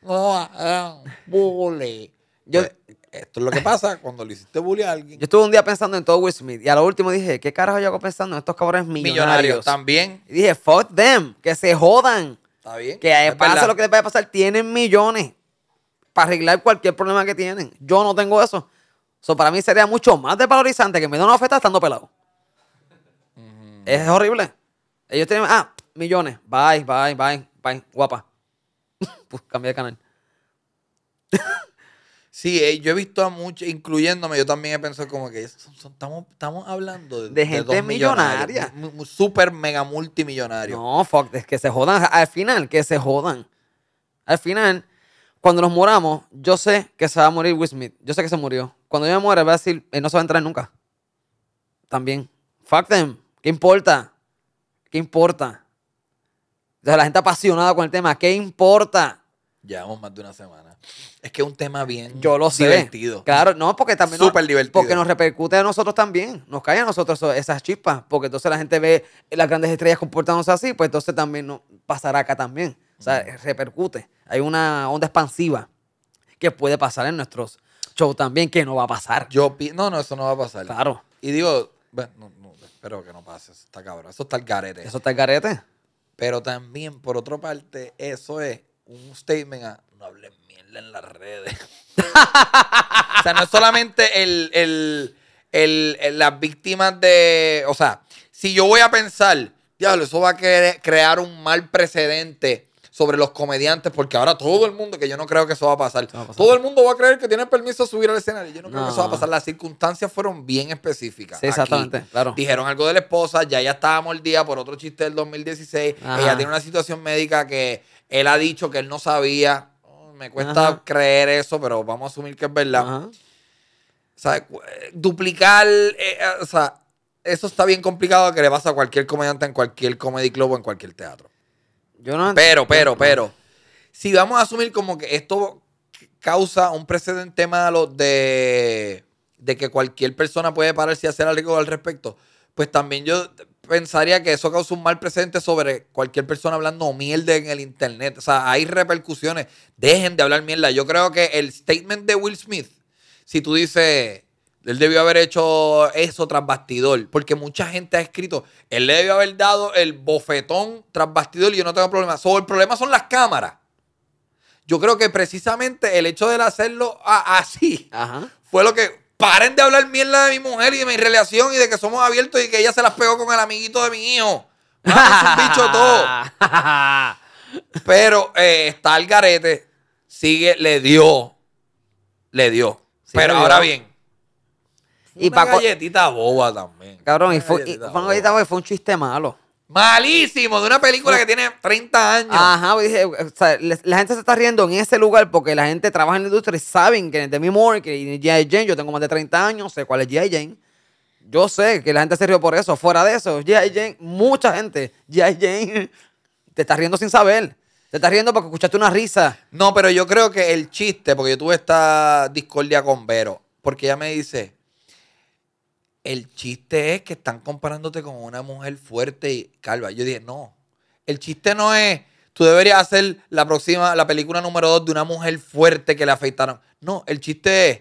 [SPEAKER 1] No, bully.
[SPEAKER 2] Yo, pues, esto es lo que
[SPEAKER 1] pasa cuando le hiciste bullying
[SPEAKER 2] a alguien. Yo estuve un día pensando en todo Will Smith y a lo último dije, ¿qué carajo yo hago pensando en estos cabrones millonarios? Millonarios también. Y dije, fuck them, que se jodan. Está bien. Que pasa lo que les vaya a pasar, tienen millones para arreglar cualquier problema que tienen. Yo no tengo eso. Eso para mí sería mucho más desvalorizante que me den una oferta estando pelado. Es horrible. Ellos tienen, ah, millones. Bye, bye, bye, bye. Guapa. pues cambié de canal. Sí, eh, yo he visto a muchos, incluyéndome, yo también
[SPEAKER 1] he pensado como que estamos, hablando de, gente millonaria.
[SPEAKER 2] Super mega multimillonario. No, fuck, es que se jodan. Al final, que se jodan. Al final, cuando nos moramos, yo sé que se va a morir Will Smith. Yo sé que se murió. Cuando yo me muera, va a decir, no se va a entrar nunca. También. Fuck them. ¿Qué importa? ¿Qué importa? O sea, la gente apasionada con el tema. ¿Qué importa? Llevamos más de una semana. Es que es un tema bien Yo lo sé. divertido. Claro, no, porque también. Súper divertido. Porque nos repercute a nosotros también. Nos cae a nosotros esas chispas. Porque entonces la gente ve las grandes estrellas comportándose así, pues entonces también pasará acá también. O sea, repercute. Hay una onda expansiva que puede pasar en nuestros shows también, que no va a pasar. Yo No, no, eso no va a pasar. Claro. Y digo, espero que no pase. Eso está cabrón. Eso está el garete.
[SPEAKER 1] Eso está el garete. Pero también, por otra parte, eso es un statement a no hables mierda en las redes. o sea, no es solamente el, las víctimas de. O sea, si yo voy a pensar, diablo, eso va a crear un mal precedente sobre los comediantes, porque ahora todo el mundo, que yo no creo que eso va a
[SPEAKER 2] pasar, todo
[SPEAKER 1] el mundo va a creer que tiene permiso de subir al escenario. Yo no creo que eso va a pasar. Las circunstancias fueron bien específicas.
[SPEAKER 2] exactamente.
[SPEAKER 1] Dijeron algo de la esposa, ya estábamos el día, por otro chiste del 2016. Ella tiene una situación médica que él ha dicho que él no sabía. Oh, me cuesta creer eso, pero vamos a asumir que es verdad. O sea, duplicar, eh, eh, o sea, eso está bien complicado que le pasa a cualquier comediante en cualquier comedy club o en cualquier teatro. Yo no pero, pero, pero, si vamos a asumir como que esto causa un precedente malo de, de que cualquier persona puede pararse y hacer algo al respecto, pues también yo pensaría que eso causa un mal presente sobre cualquier persona hablando mierda en el internet. O sea, hay repercusiones. Dejen de hablar mierda. Yo creo que el statement de Will Smith, si tú dices, él debió haber hecho eso tras bastidor, porque mucha gente ha escrito, él le debió haber dado el bofetón tras bastidor y yo no tengo problema. el problema son las cámaras. Yo creo que precisamente el hecho de hacerlo así fue lo que Paren de hablar mierda de mi mujer y de mi relación y de que somos abiertos y que ella se las pegó con el amiguito de mi hijo. es un bicho todo. Pero eh, está el garete. Sigue, le dio. Le dio. Pero ahora bien.
[SPEAKER 2] y una galletita
[SPEAKER 1] boba también.
[SPEAKER 2] Cabrón, y fue, una galletita boba. y fue un chiste malo.
[SPEAKER 1] Malísimo, de una película que tiene
[SPEAKER 2] 30 años. Ajá, pues la gente se está riendo en ese lugar porque la gente trabaja en la industria y saben que en Demi Moore, que G.I. Jane, yo tengo más de 30 años, sé cuál es G.I. Jane. Yo sé que la gente se rió por eso. Fuera de eso, G.I. Jane, mucha gente, G.I. Jane, te está riendo sin saber. Te está riendo porque escuchaste una risa. No,
[SPEAKER 1] pero yo creo que el chiste, porque yo tuve esta discordia con Vero, porque ella me dice, el chiste es que están comparándote con una mujer fuerte y calva. Yo dije, no. El chiste no es, tú deberías hacer la próxima, la película número dos de una mujer fuerte que le afeitaron. No, el chiste es,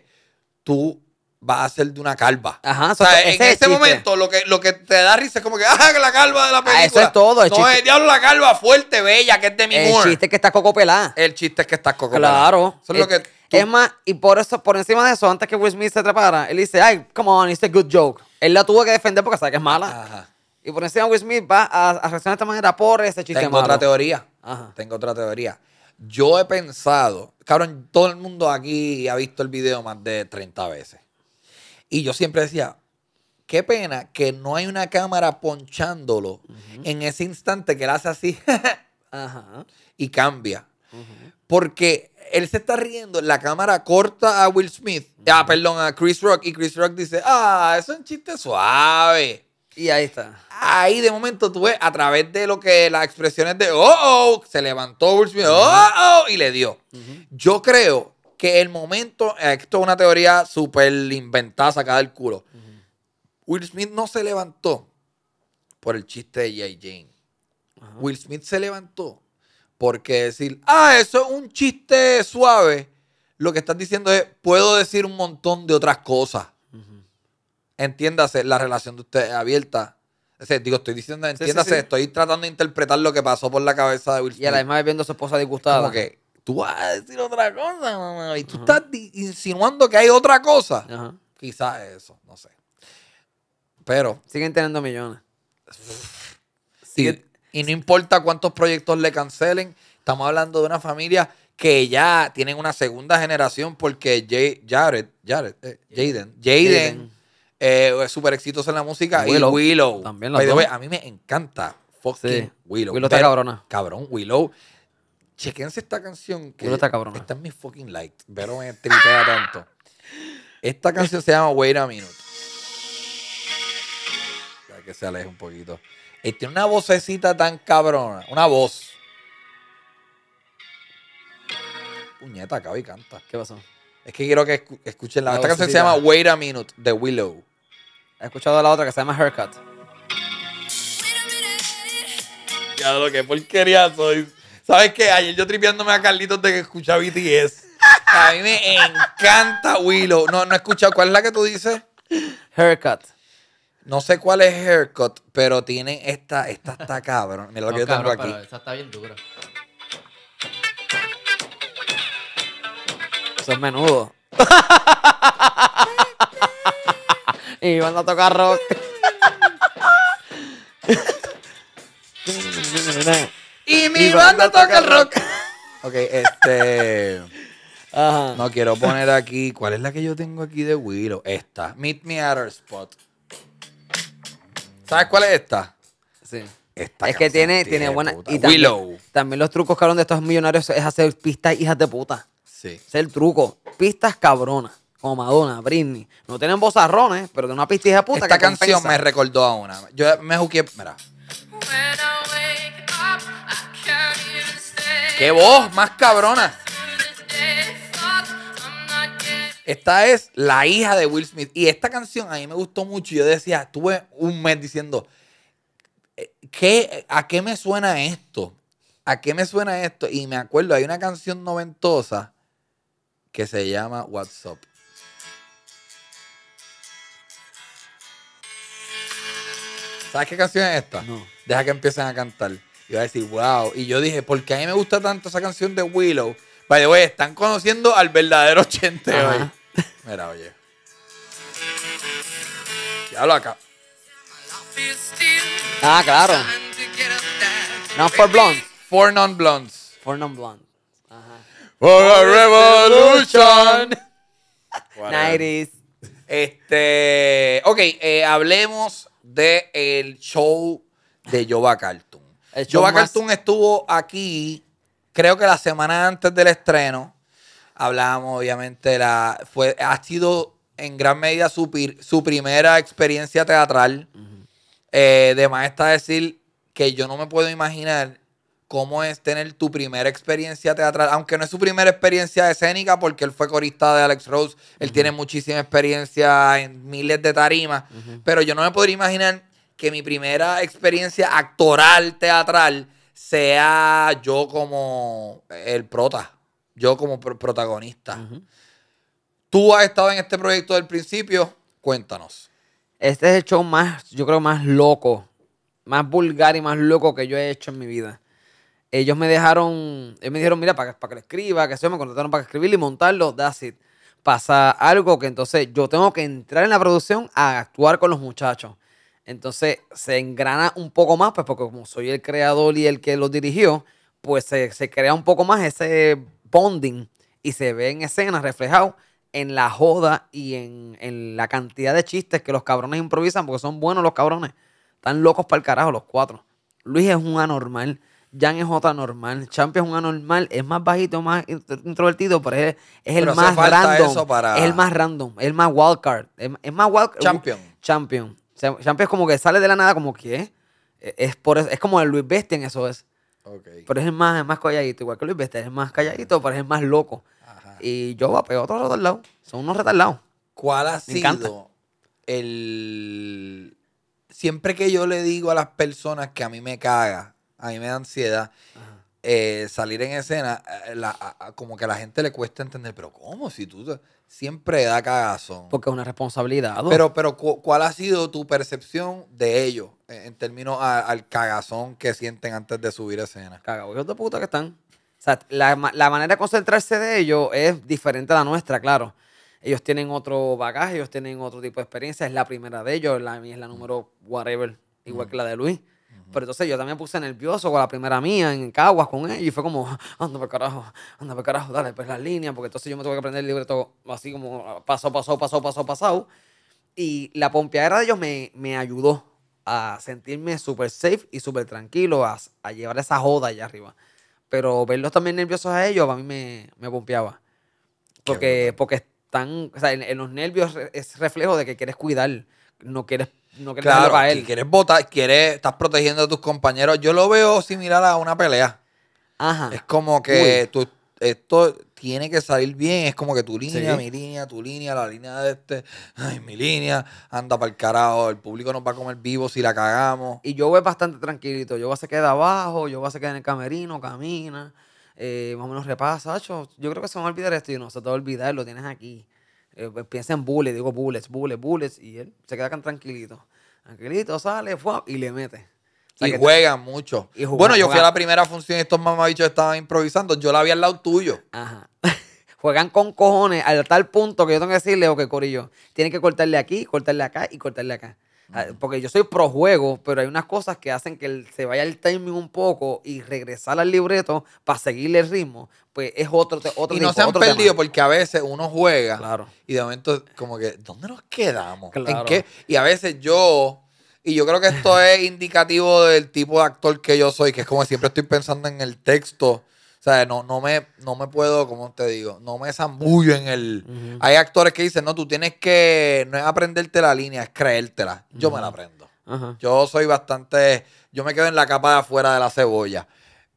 [SPEAKER 1] tú vas a ser de
[SPEAKER 2] una calva. Ajá, o sea, en ese momento
[SPEAKER 1] lo que, lo que te da risa es como que, ah, la calva de la película. Ah, eso es todo. El chiste. es
[SPEAKER 2] diablo la calva fuerte, bella, que es de mi El chiste es que estás cocopelada. El chiste es que estás cocopelada. Claro. Eso es lo eh, que es más, y por eso, por encima de eso, antes que Will Smith se trepara, él dice, ay, come on, it's a good joke. Él la tuvo que defender porque sabe que es mala. Y por encima Will Smith va a, reaccionar de esta manera por ese chiste Tengo otra
[SPEAKER 1] teoría. Tengo otra teoría. Yo he pensado, cabrón, todo el mundo aquí ha visto el video más de 30 veces. Y yo siempre decía, qué pena que no hay una cámara ponchándolo en ese instante que él hace así y cambia. Porque él se está riendo, la cámara corta a Will Smith, ah, perdón, a Chris Rock, y Chris Rock dice, ah, es un chiste
[SPEAKER 2] suave. Y ahí está.
[SPEAKER 1] Ahí de momento tú ves a través de lo que las expresiones de, oh, oh, se levantó Will Smith, oh, oh, y le dio. Yo creo que el momento, eh, esto es una teoría súper inventada, sacada del culo. Will Smith no se levantó por el chiste de J.J. Jane. Will Smith se levantó porque decir, ah, eso es un chiste suave, lo que estás diciendo es, puedo decir un montón de otras cosas. Entiéndase, la relación de ustedes abierta. digo, estoy diciendo, entiéndase, estoy tratando de interpretar lo que pasó por la cabeza de Will Y además viendo a su esposa disgustada. Como que, tú vas a decir otra cosa, y tú estás
[SPEAKER 2] insinuando que hay otra cosa.
[SPEAKER 1] Quizás eso, no sé.
[SPEAKER 2] Pero. Siguen teniendo millones.
[SPEAKER 1] Sí. Y no importa cuántos proyectos le cancelen, estamos hablando de una familia que ya tienen una segunda generación porque Jared, Jared, eh, Jaden, Jaden, eh, es súper exitoso en la música. y Willow. También lo A mí me encanta Willow. Willow está cabrona. Cabrón, Willow. Chequense esta canción. Que Willow está cabrona. Esta es mi fucking light. Pero me tripea tanto. Esta canción se llama Wait a Minute. que se aleje un poquito tiene una vocecita tan cabrona, una voz.
[SPEAKER 2] Puñeta, acaba y canta. ¿Qué pasó? Es que quiero que escuchen la. esta canción se llama
[SPEAKER 1] Wait a Minute de Willow.
[SPEAKER 2] He escuchado la otra que se llama Haircut.
[SPEAKER 1] Ya lo que porquería soy. ¿Sabes qué? Ayer yo tripeándome a Carlitos de que escucha BTS. A mí me encanta Willow. No, no he escuchado. ¿Cuál es la que tú dices? Haircut. No sé cuál es haircut, pero tiene esta, esta está cabrón. Mira lo que yo tengo aquí. Esta
[SPEAKER 2] está bien dura. Eso es menudo. y mi banda toca rock.
[SPEAKER 1] y mi banda, toca el rock. rock.
[SPEAKER 2] ok, este.
[SPEAKER 1] Ajá. No quiero poner aquí. ¿Cuál es la que yo tengo aquí de Willow? Esta. Meet me at our spot. ¿Sabes cuál es esta? Sí. Esta
[SPEAKER 2] es que tiene, tiene buena. también, Willow. También los trucos, cabrón, de estos millonarios es hacer pistas hijas de puta. Sí. es el truco. Pistas cabronas. Como Madonna, Britney. No tienen bozarrones, pero de una pista hija puta. Esta canción me
[SPEAKER 1] recordó a una.
[SPEAKER 2] Yo me juqué. Mira.
[SPEAKER 1] ¡Qué voz más cabrona! Esta es la hija de Will Smith. Y esta canción a mí me gustó mucho. Yo decía, estuve un mes diciendo, eh, ¿a qué me suena esto? ¿A qué me suena esto? Y me acuerdo, hay una canción noventosa que se llama What's Up. ¿Sabes qué canción es esta? No. Deja que empiecen a cantar. Y a decir, wow. Y yo dije, porque a mí me gusta tanto esa canción de Willow By the way, están conociendo al verdadero Chente hoy. Mira, oye. Ya lo acá. Ah, claro. Not for blondes. For non-blondes. For non-blondes. Ajá. For a revolution. 90s. Este. Ok, eh, hablemos del show de Jova Cartoon. Jova Cartoon estuvo aquí creo que la semana antes del estreno, hablábamos obviamente, la, fue, ha sido en gran medida su, su primera experiencia teatral. Eh, de más está decir que yo no me puedo imaginar cómo es tener tu primera experiencia teatral, aunque no es su primera experiencia escénica, porque él fue corista de Alex Rose, él tiene muchísima experiencia en miles de tarimas, pero yo no me podría imaginar que mi primera experiencia actoral teatral sea yo como el prota, yo
[SPEAKER 2] como protagonista. Tú has estado en este proyecto del principio, cuéntanos. Este es el show más, yo creo, más loco, más vulgar y más loco que yo he hecho en mi vida. Ellos me dejaron, ellos me dijeron, mira, para, que lo escriba, que se me contrataron para escribir y montarlo, that's it. Pasa algo que entonces yo tengo que entrar en la producción a actuar con los muchachos. Entonces se engrana un poco más, pues porque como soy el creador y el que lo dirigió, pues se, crea un poco más ese bonding y se ve en escenas reflejado en la joda y en, la cantidad de chistes que los cabrones improvisan, porque son buenos los cabrones. Están locos para el carajo los cuatro. Luis es un anormal, Jan es otra normal, Champion es un anormal, es más bajito, más introvertido, pero es, el más random. Es el más random, el más wildcard. Es, más wildcard. Champion. Champion sea, es como que sale de la nada, como que eh, es, por es como el Luis Bestia en eso es. Pero es más, más calladito, igual que Luis Bestia, es más calladito, pero es más loco. Y yo voy a otro retardado. son unos retardados.
[SPEAKER 1] ¿Cuál ha Me sido encanta. el siempre que yo le digo a las personas que a mí me caga, a mí me da ansiedad, eh, salir en escena, eh, como que a la
[SPEAKER 2] gente le cuesta
[SPEAKER 1] entender, pero ¿cómo? Si tú, siempre da cagazón.
[SPEAKER 2] Porque es una responsabilidad.
[SPEAKER 1] Pero, pero ¿cuál ha sido tu percepción de ellos e, en términos al cagazón
[SPEAKER 2] que sienten antes de subir escena? Cagazón de puta que están. O sea, la, manera de concentrarse de ellos es diferente a la nuestra, claro. Ellos tienen otro bagaje, ellos tienen otro tipo de experiencia. Es la primera de ellos, la mía es la número whatever, igual que la de Luis. Pero entonces yo también puse nervioso con la primera mía en Caguas con él y fue como, anda por carajo, anda por carajo, dale pues la línea, porque entonces yo me tuve que aprender el libreto así como paso, paso, paso, paso, paso. Y la pompeadera de ellos me, me ayudó a sentirme súper safe y súper tranquilo, a, llevar esa joda allá arriba. Pero verlos también nerviosos a ellos, a mí me, pompeaba. Porque, porque están, o sea, en los nervios es reflejo de que quieres cuidar no quieres no claro, si Quieres votar, quieres, estás protegiendo a tus compañeros.
[SPEAKER 1] Yo lo veo similar a una pelea. Ajá. Es como que esto tiene que salir bien. Es como que tu línea, mi línea, tu línea, la línea de este, ay, mi línea,
[SPEAKER 2] anda para el carajo. El público nos va a comer vivo si la cagamos. Y yo voy bastante tranquilito. Yo voy a se quedar abajo, yo voy a se en el camerino, camina, eh, más o menos repasa. Yo creo que se van va a olvidar esto y no se te va a olvidar, lo tienes aquí. Eh, pues, piensa en bullets, digo bullets, bullets, bullets, y él se queda tan tranquilito. Tranquilito, sale, fue y le mete. y juegan mucho. bueno, yo fui a la
[SPEAKER 1] primera función y estos mamabichos estaban improvisando. Yo la vi al lado tuyo. Ajá.
[SPEAKER 2] juegan con cojones al tal punto que yo tengo que decirle, que Corillo, tienen que cortarle aquí, cortarle acá y cortarle acá. Ah, porque yo soy pro juego, pero hay unas cosas que hacen que se vaya el timing un poco y regresar al libreto para seguirle el ritmo, pues es otro, otro Y no se han perdido porque a veces uno juega y de momento como que, ¿dónde nos
[SPEAKER 1] quedamos? Y a veces yo... Y yo creo que esto es indicativo del tipo de actor que yo soy, que es como siempre estoy pensando en el texto sea, no, no, me, no me puedo, como te digo, no me zambullo en el... Hay actores que dicen, no, tú tienes que, no es aprenderte la línea, es creértela. Yo me la aprendo. Yo soy bastante, yo me quedo en la capa de afuera de la cebolla.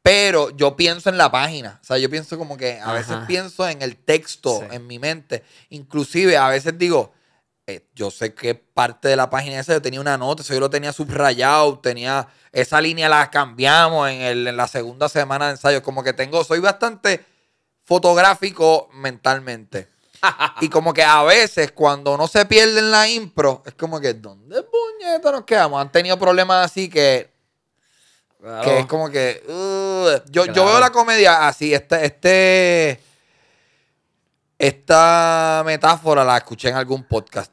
[SPEAKER 1] Pero yo pienso en la página. O sea, yo pienso como que a veces pienso en el texto, en mi mente. Inclusive a veces digo, eh, yo sé que parte de la página esa yo tenía una nota, eso yo lo tenía subrayado, tenía esa línea la cambiamos en, la segunda semana de ensayo. Como que tengo, soy bastante fotográfico mentalmente. y como que a veces cuando no se pierden la impro, es como que, ¿dónde puñeta nos quedamos? Han tenido problemas así que. Que es como que. Uh, yo, yo veo la comedia así, este, este esta metáfora la escuché en algún podcast.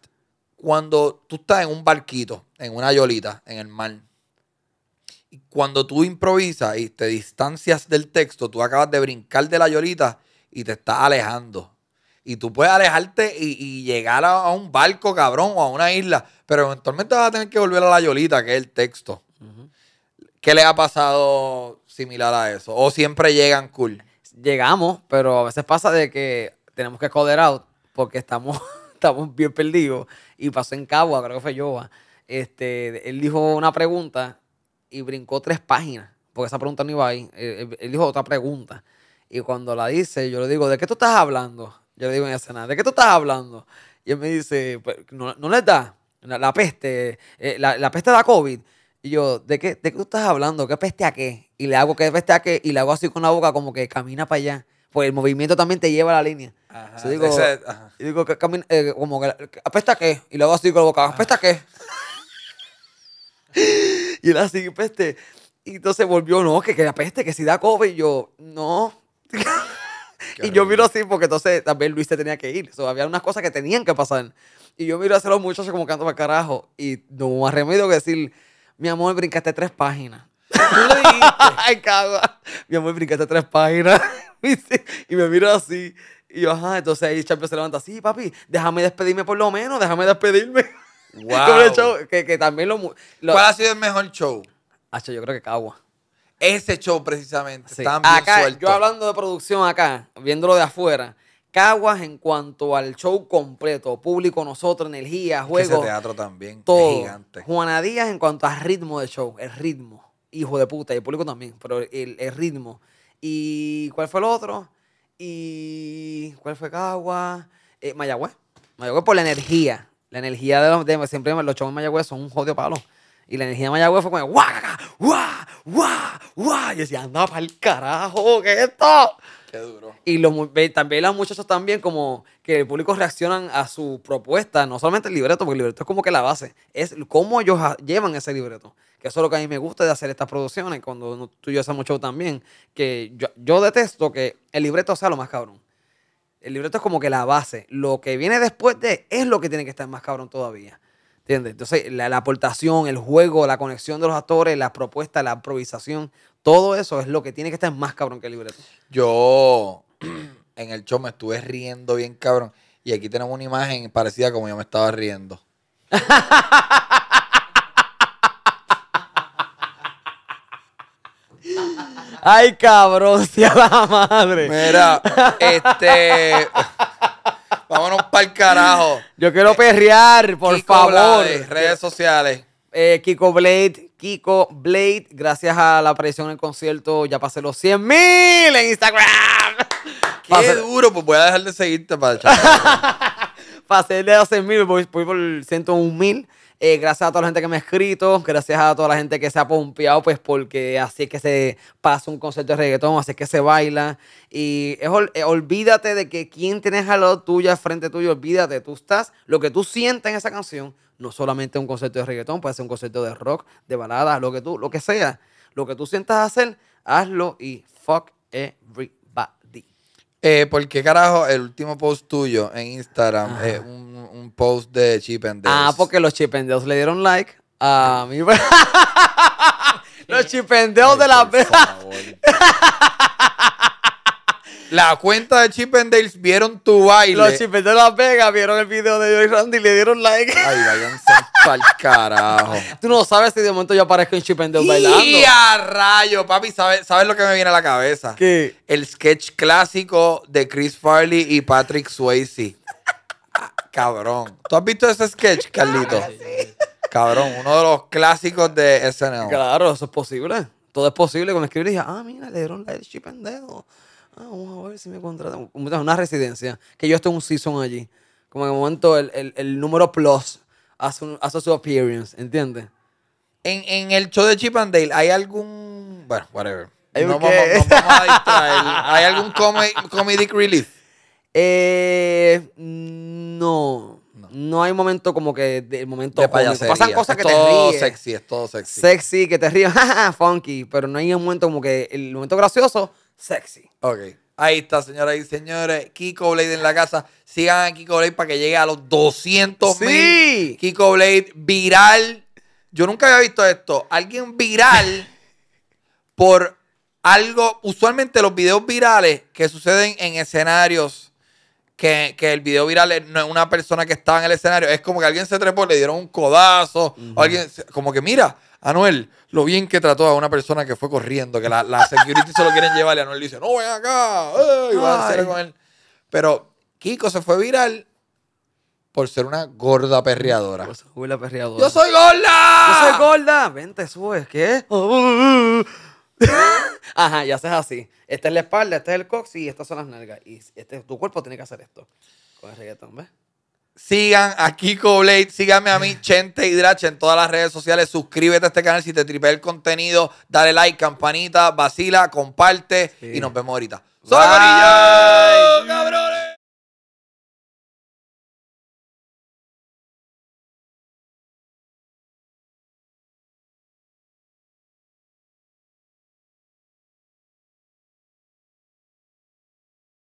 [SPEAKER 1] Cuando tú estás en un barquito, en una yolita, en el mar, y cuando tú improvisas y te distancias del texto, tú acabas de brincar de la yolita y te estás alejando. Y tú puedes alejarte y, llegar a, un barco, cabrón, o a una isla, pero eventualmente vas a tener que volver a la yolita, que es el texto. ¿Qué le ha
[SPEAKER 2] pasado similar a eso? ¿O
[SPEAKER 1] siempre llegan cool?
[SPEAKER 2] Llegamos, pero a veces pasa de que tenemos que coder out porque estamos, estamos bien perdidos. Y pasó en Cabo, creo que fue Yoba. Este, él dijo una pregunta y brincó tres páginas, porque esa pregunta no iba ahí. Él, dijo otra pregunta. Y cuando la dice, yo le digo, ¿de qué tú estás hablando? Yo le digo en escena, ¿de qué tú estás hablando? Y él me dice, pues, no, le da la, peste, eh, la, peste da COVID. Y yo, ¿de qué, ¿de qué tú estás hablando? ¿Qué peste a qué? Y le hago, ¿qué peste a qué? Y le hago así con la boca como que camina para allá pues el movimiento también te lleva a la línea. Ajá, digo, digo, que camina, eh, como que, ¿apesta qué? Y luego así con la boca, ¿apesta qué? y él así, peste. Y entonces volvió, no, que, que apeste, que si da COVID. Y yo, no. y yo miro así, porque entonces también Luis se tenía que ir. había unas cosas que tenían que pasar. Y yo miro a los muchachos como canto para carajo. Y no más remedio que decir, mi amor, brincaste tres páginas. Ay, cago. Mi amor, brincaste tres páginas y me miro así. Y entonces ahí champion se levanta, así papi, déjame despedirme por lo menos, déjame despedirme.
[SPEAKER 3] Wow.
[SPEAKER 2] también lo, ¿Cuál ha sido el mejor show? yo creo que Cagua. Ese show precisamente. acá, yo hablando de producción acá, viéndolo de afuera, Caguas en cuanto al show completo, público, nosotros, energía, juego. Ese teatro también. Todo. gigante. Juana Díaz en cuanto al ritmo de show, el ritmo. Hijo de puta, y el público también, pero el ritmo. ¿Y cuál fue el otro? ¿Y cuál fue Cagua? Eh, Mayagüez. Mayagüez por la energía. La energía de los siempre los chavos de Mayagüez son un jodido palo. Y la energía de Mayagüez fue como ¡guau! ¡guau! ¡guau! ¡guau! Y decía, anda para el carajo, ¿qué es esto? Qué duro. Y también los muchachos también, como que el público reaccionan a su propuesta, no solamente el libreto, porque el libreto es como que la base, es cómo ellos llevan ese libreto. Que eso es lo que a mí me gusta de hacer estas producciones, cuando tú y yo hacemos show también, que yo, detesto que el libreto sea lo más cabrón. El libreto es como que la base. Lo que viene después de es lo que tiene que estar más cabrón todavía. ¿Entiendes? Entonces, la, aportación, el juego, la conexión de los actores, la propuesta, la improvisación, todo eso es lo que tiene que estar más cabrón que el libreto.
[SPEAKER 1] Yo en el show me estuve riendo bien cabrón. Y aquí tenemos una imagen parecida como yo me estaba riendo.
[SPEAKER 2] Ay, cabrón, si la madre. Mira, este. Vámonos para
[SPEAKER 1] el carajo.
[SPEAKER 2] Yo quiero perrear, por favor. redes sociales. Eh, Kiko Blade, Kiko Blade, gracias a la aparición en el concierto, ya pasé los 100 mil en Instagram. Qué duro, pues voy a dejar de seguirte para Pasé de los 100 mil, voy, voy por 101 mil. Eh, gracias a toda la gente que me ha escrito, gracias a toda la gente que se ha pompeado, pues porque así es que se pasa un concierto de reggaetón, así es que se baila. Y eh, olvídate de que quien tienes al lado tuyo, frente tuyo, olvídate, tú estás, lo que tú sientes en esa canción, no solamente un concierto de reggaetón, puede ser un concierto de rock, de balada, lo que tú, lo que sea, lo que tú sientas hacer, hazlo y fuck everything. Eh, porque
[SPEAKER 1] carajo el último post tuyo en Instagram es ah. un, post de chipendeos? Ah,
[SPEAKER 2] porque los chipendeos le dieron like a ah. mi... los chipendeos de la... La cuenta de
[SPEAKER 1] Chippendales vieron tu baile. Los Chippendales de Las Vegas vieron el video de Joy Randy y le dieron like. Ay, váyanse
[SPEAKER 2] pa'l carajo. Tú no sabes si de momento yo aparezco en Chippendales bailando. ¡Y a
[SPEAKER 1] rayo, papi! ¿sabes, lo que me viene a la cabeza? ¿Qué? El sketch clásico de Chris Farley y Patrick Swayze. Ah, cabrón. ¿Tú has visto ese sketch, Carlito? sí.
[SPEAKER 2] Cabrón, uno de los clásicos de SNL. Claro, eso es posible. Todo es posible. Cuando escribí dije, ah, mira, le dieron like Chippendales. Ah, vamos a ver si me contratan. Una residencia, que yo estoy un season allí. Como en el momento el, el, número plus hace, hace, su appearance, ¿entiendes?
[SPEAKER 1] En, en el show de Chip and Dale, ¿hay algún.
[SPEAKER 2] Bueno, whatever. No, vamos, a distraer. ¿Hay algún comedic relief? Eh, no, no. hay momento como que el momento de payasería. Pasan cosas que todo te ríes. sexy, es todo sexy. Sexy, que te ríes, funky, pero no hay un momento como que el momento gracioso sexy. Ok.
[SPEAKER 1] Ahí está, señoras y señores. Kiko Blade en la casa. Sigan a Kiko Blade para que llegue a los 200 mil. Kiko Blade viral. Yo nunca había visto esto. Alguien viral por algo. Usualmente los videos virales que suceden en escenarios que, el video viral no es una persona que estaba en el escenario, es como que alguien se trepó, le dieron un codazo, alguien, como que mira, Anuel, lo bien que trató a una persona que fue corriendo, que la, la security se lo quieren llevar y Anuel dice, no, ven acá, Pero Kiko se fue viral por ser una gorda perreadora. Yo
[SPEAKER 2] soy gorda ¡Yo soy gorda! ¡Yo soy gorda! Vente, sube. ¿qué? Ajá, y haces así. Esta es la espalda, este es el cox y estas son las nalgas. Y este, tu cuerpo tiene que hacer esto con el reggaetón, ¿ves? Sigan a Kiko Blade, síganme a
[SPEAKER 1] mí, Chente Hidrach en todas las redes sociales. Suscríbete a este canal si te tripea el contenido. Dale like, campanita, vacila, comparte y nos vemos ahorita. ¡Soy ¡Cabrón!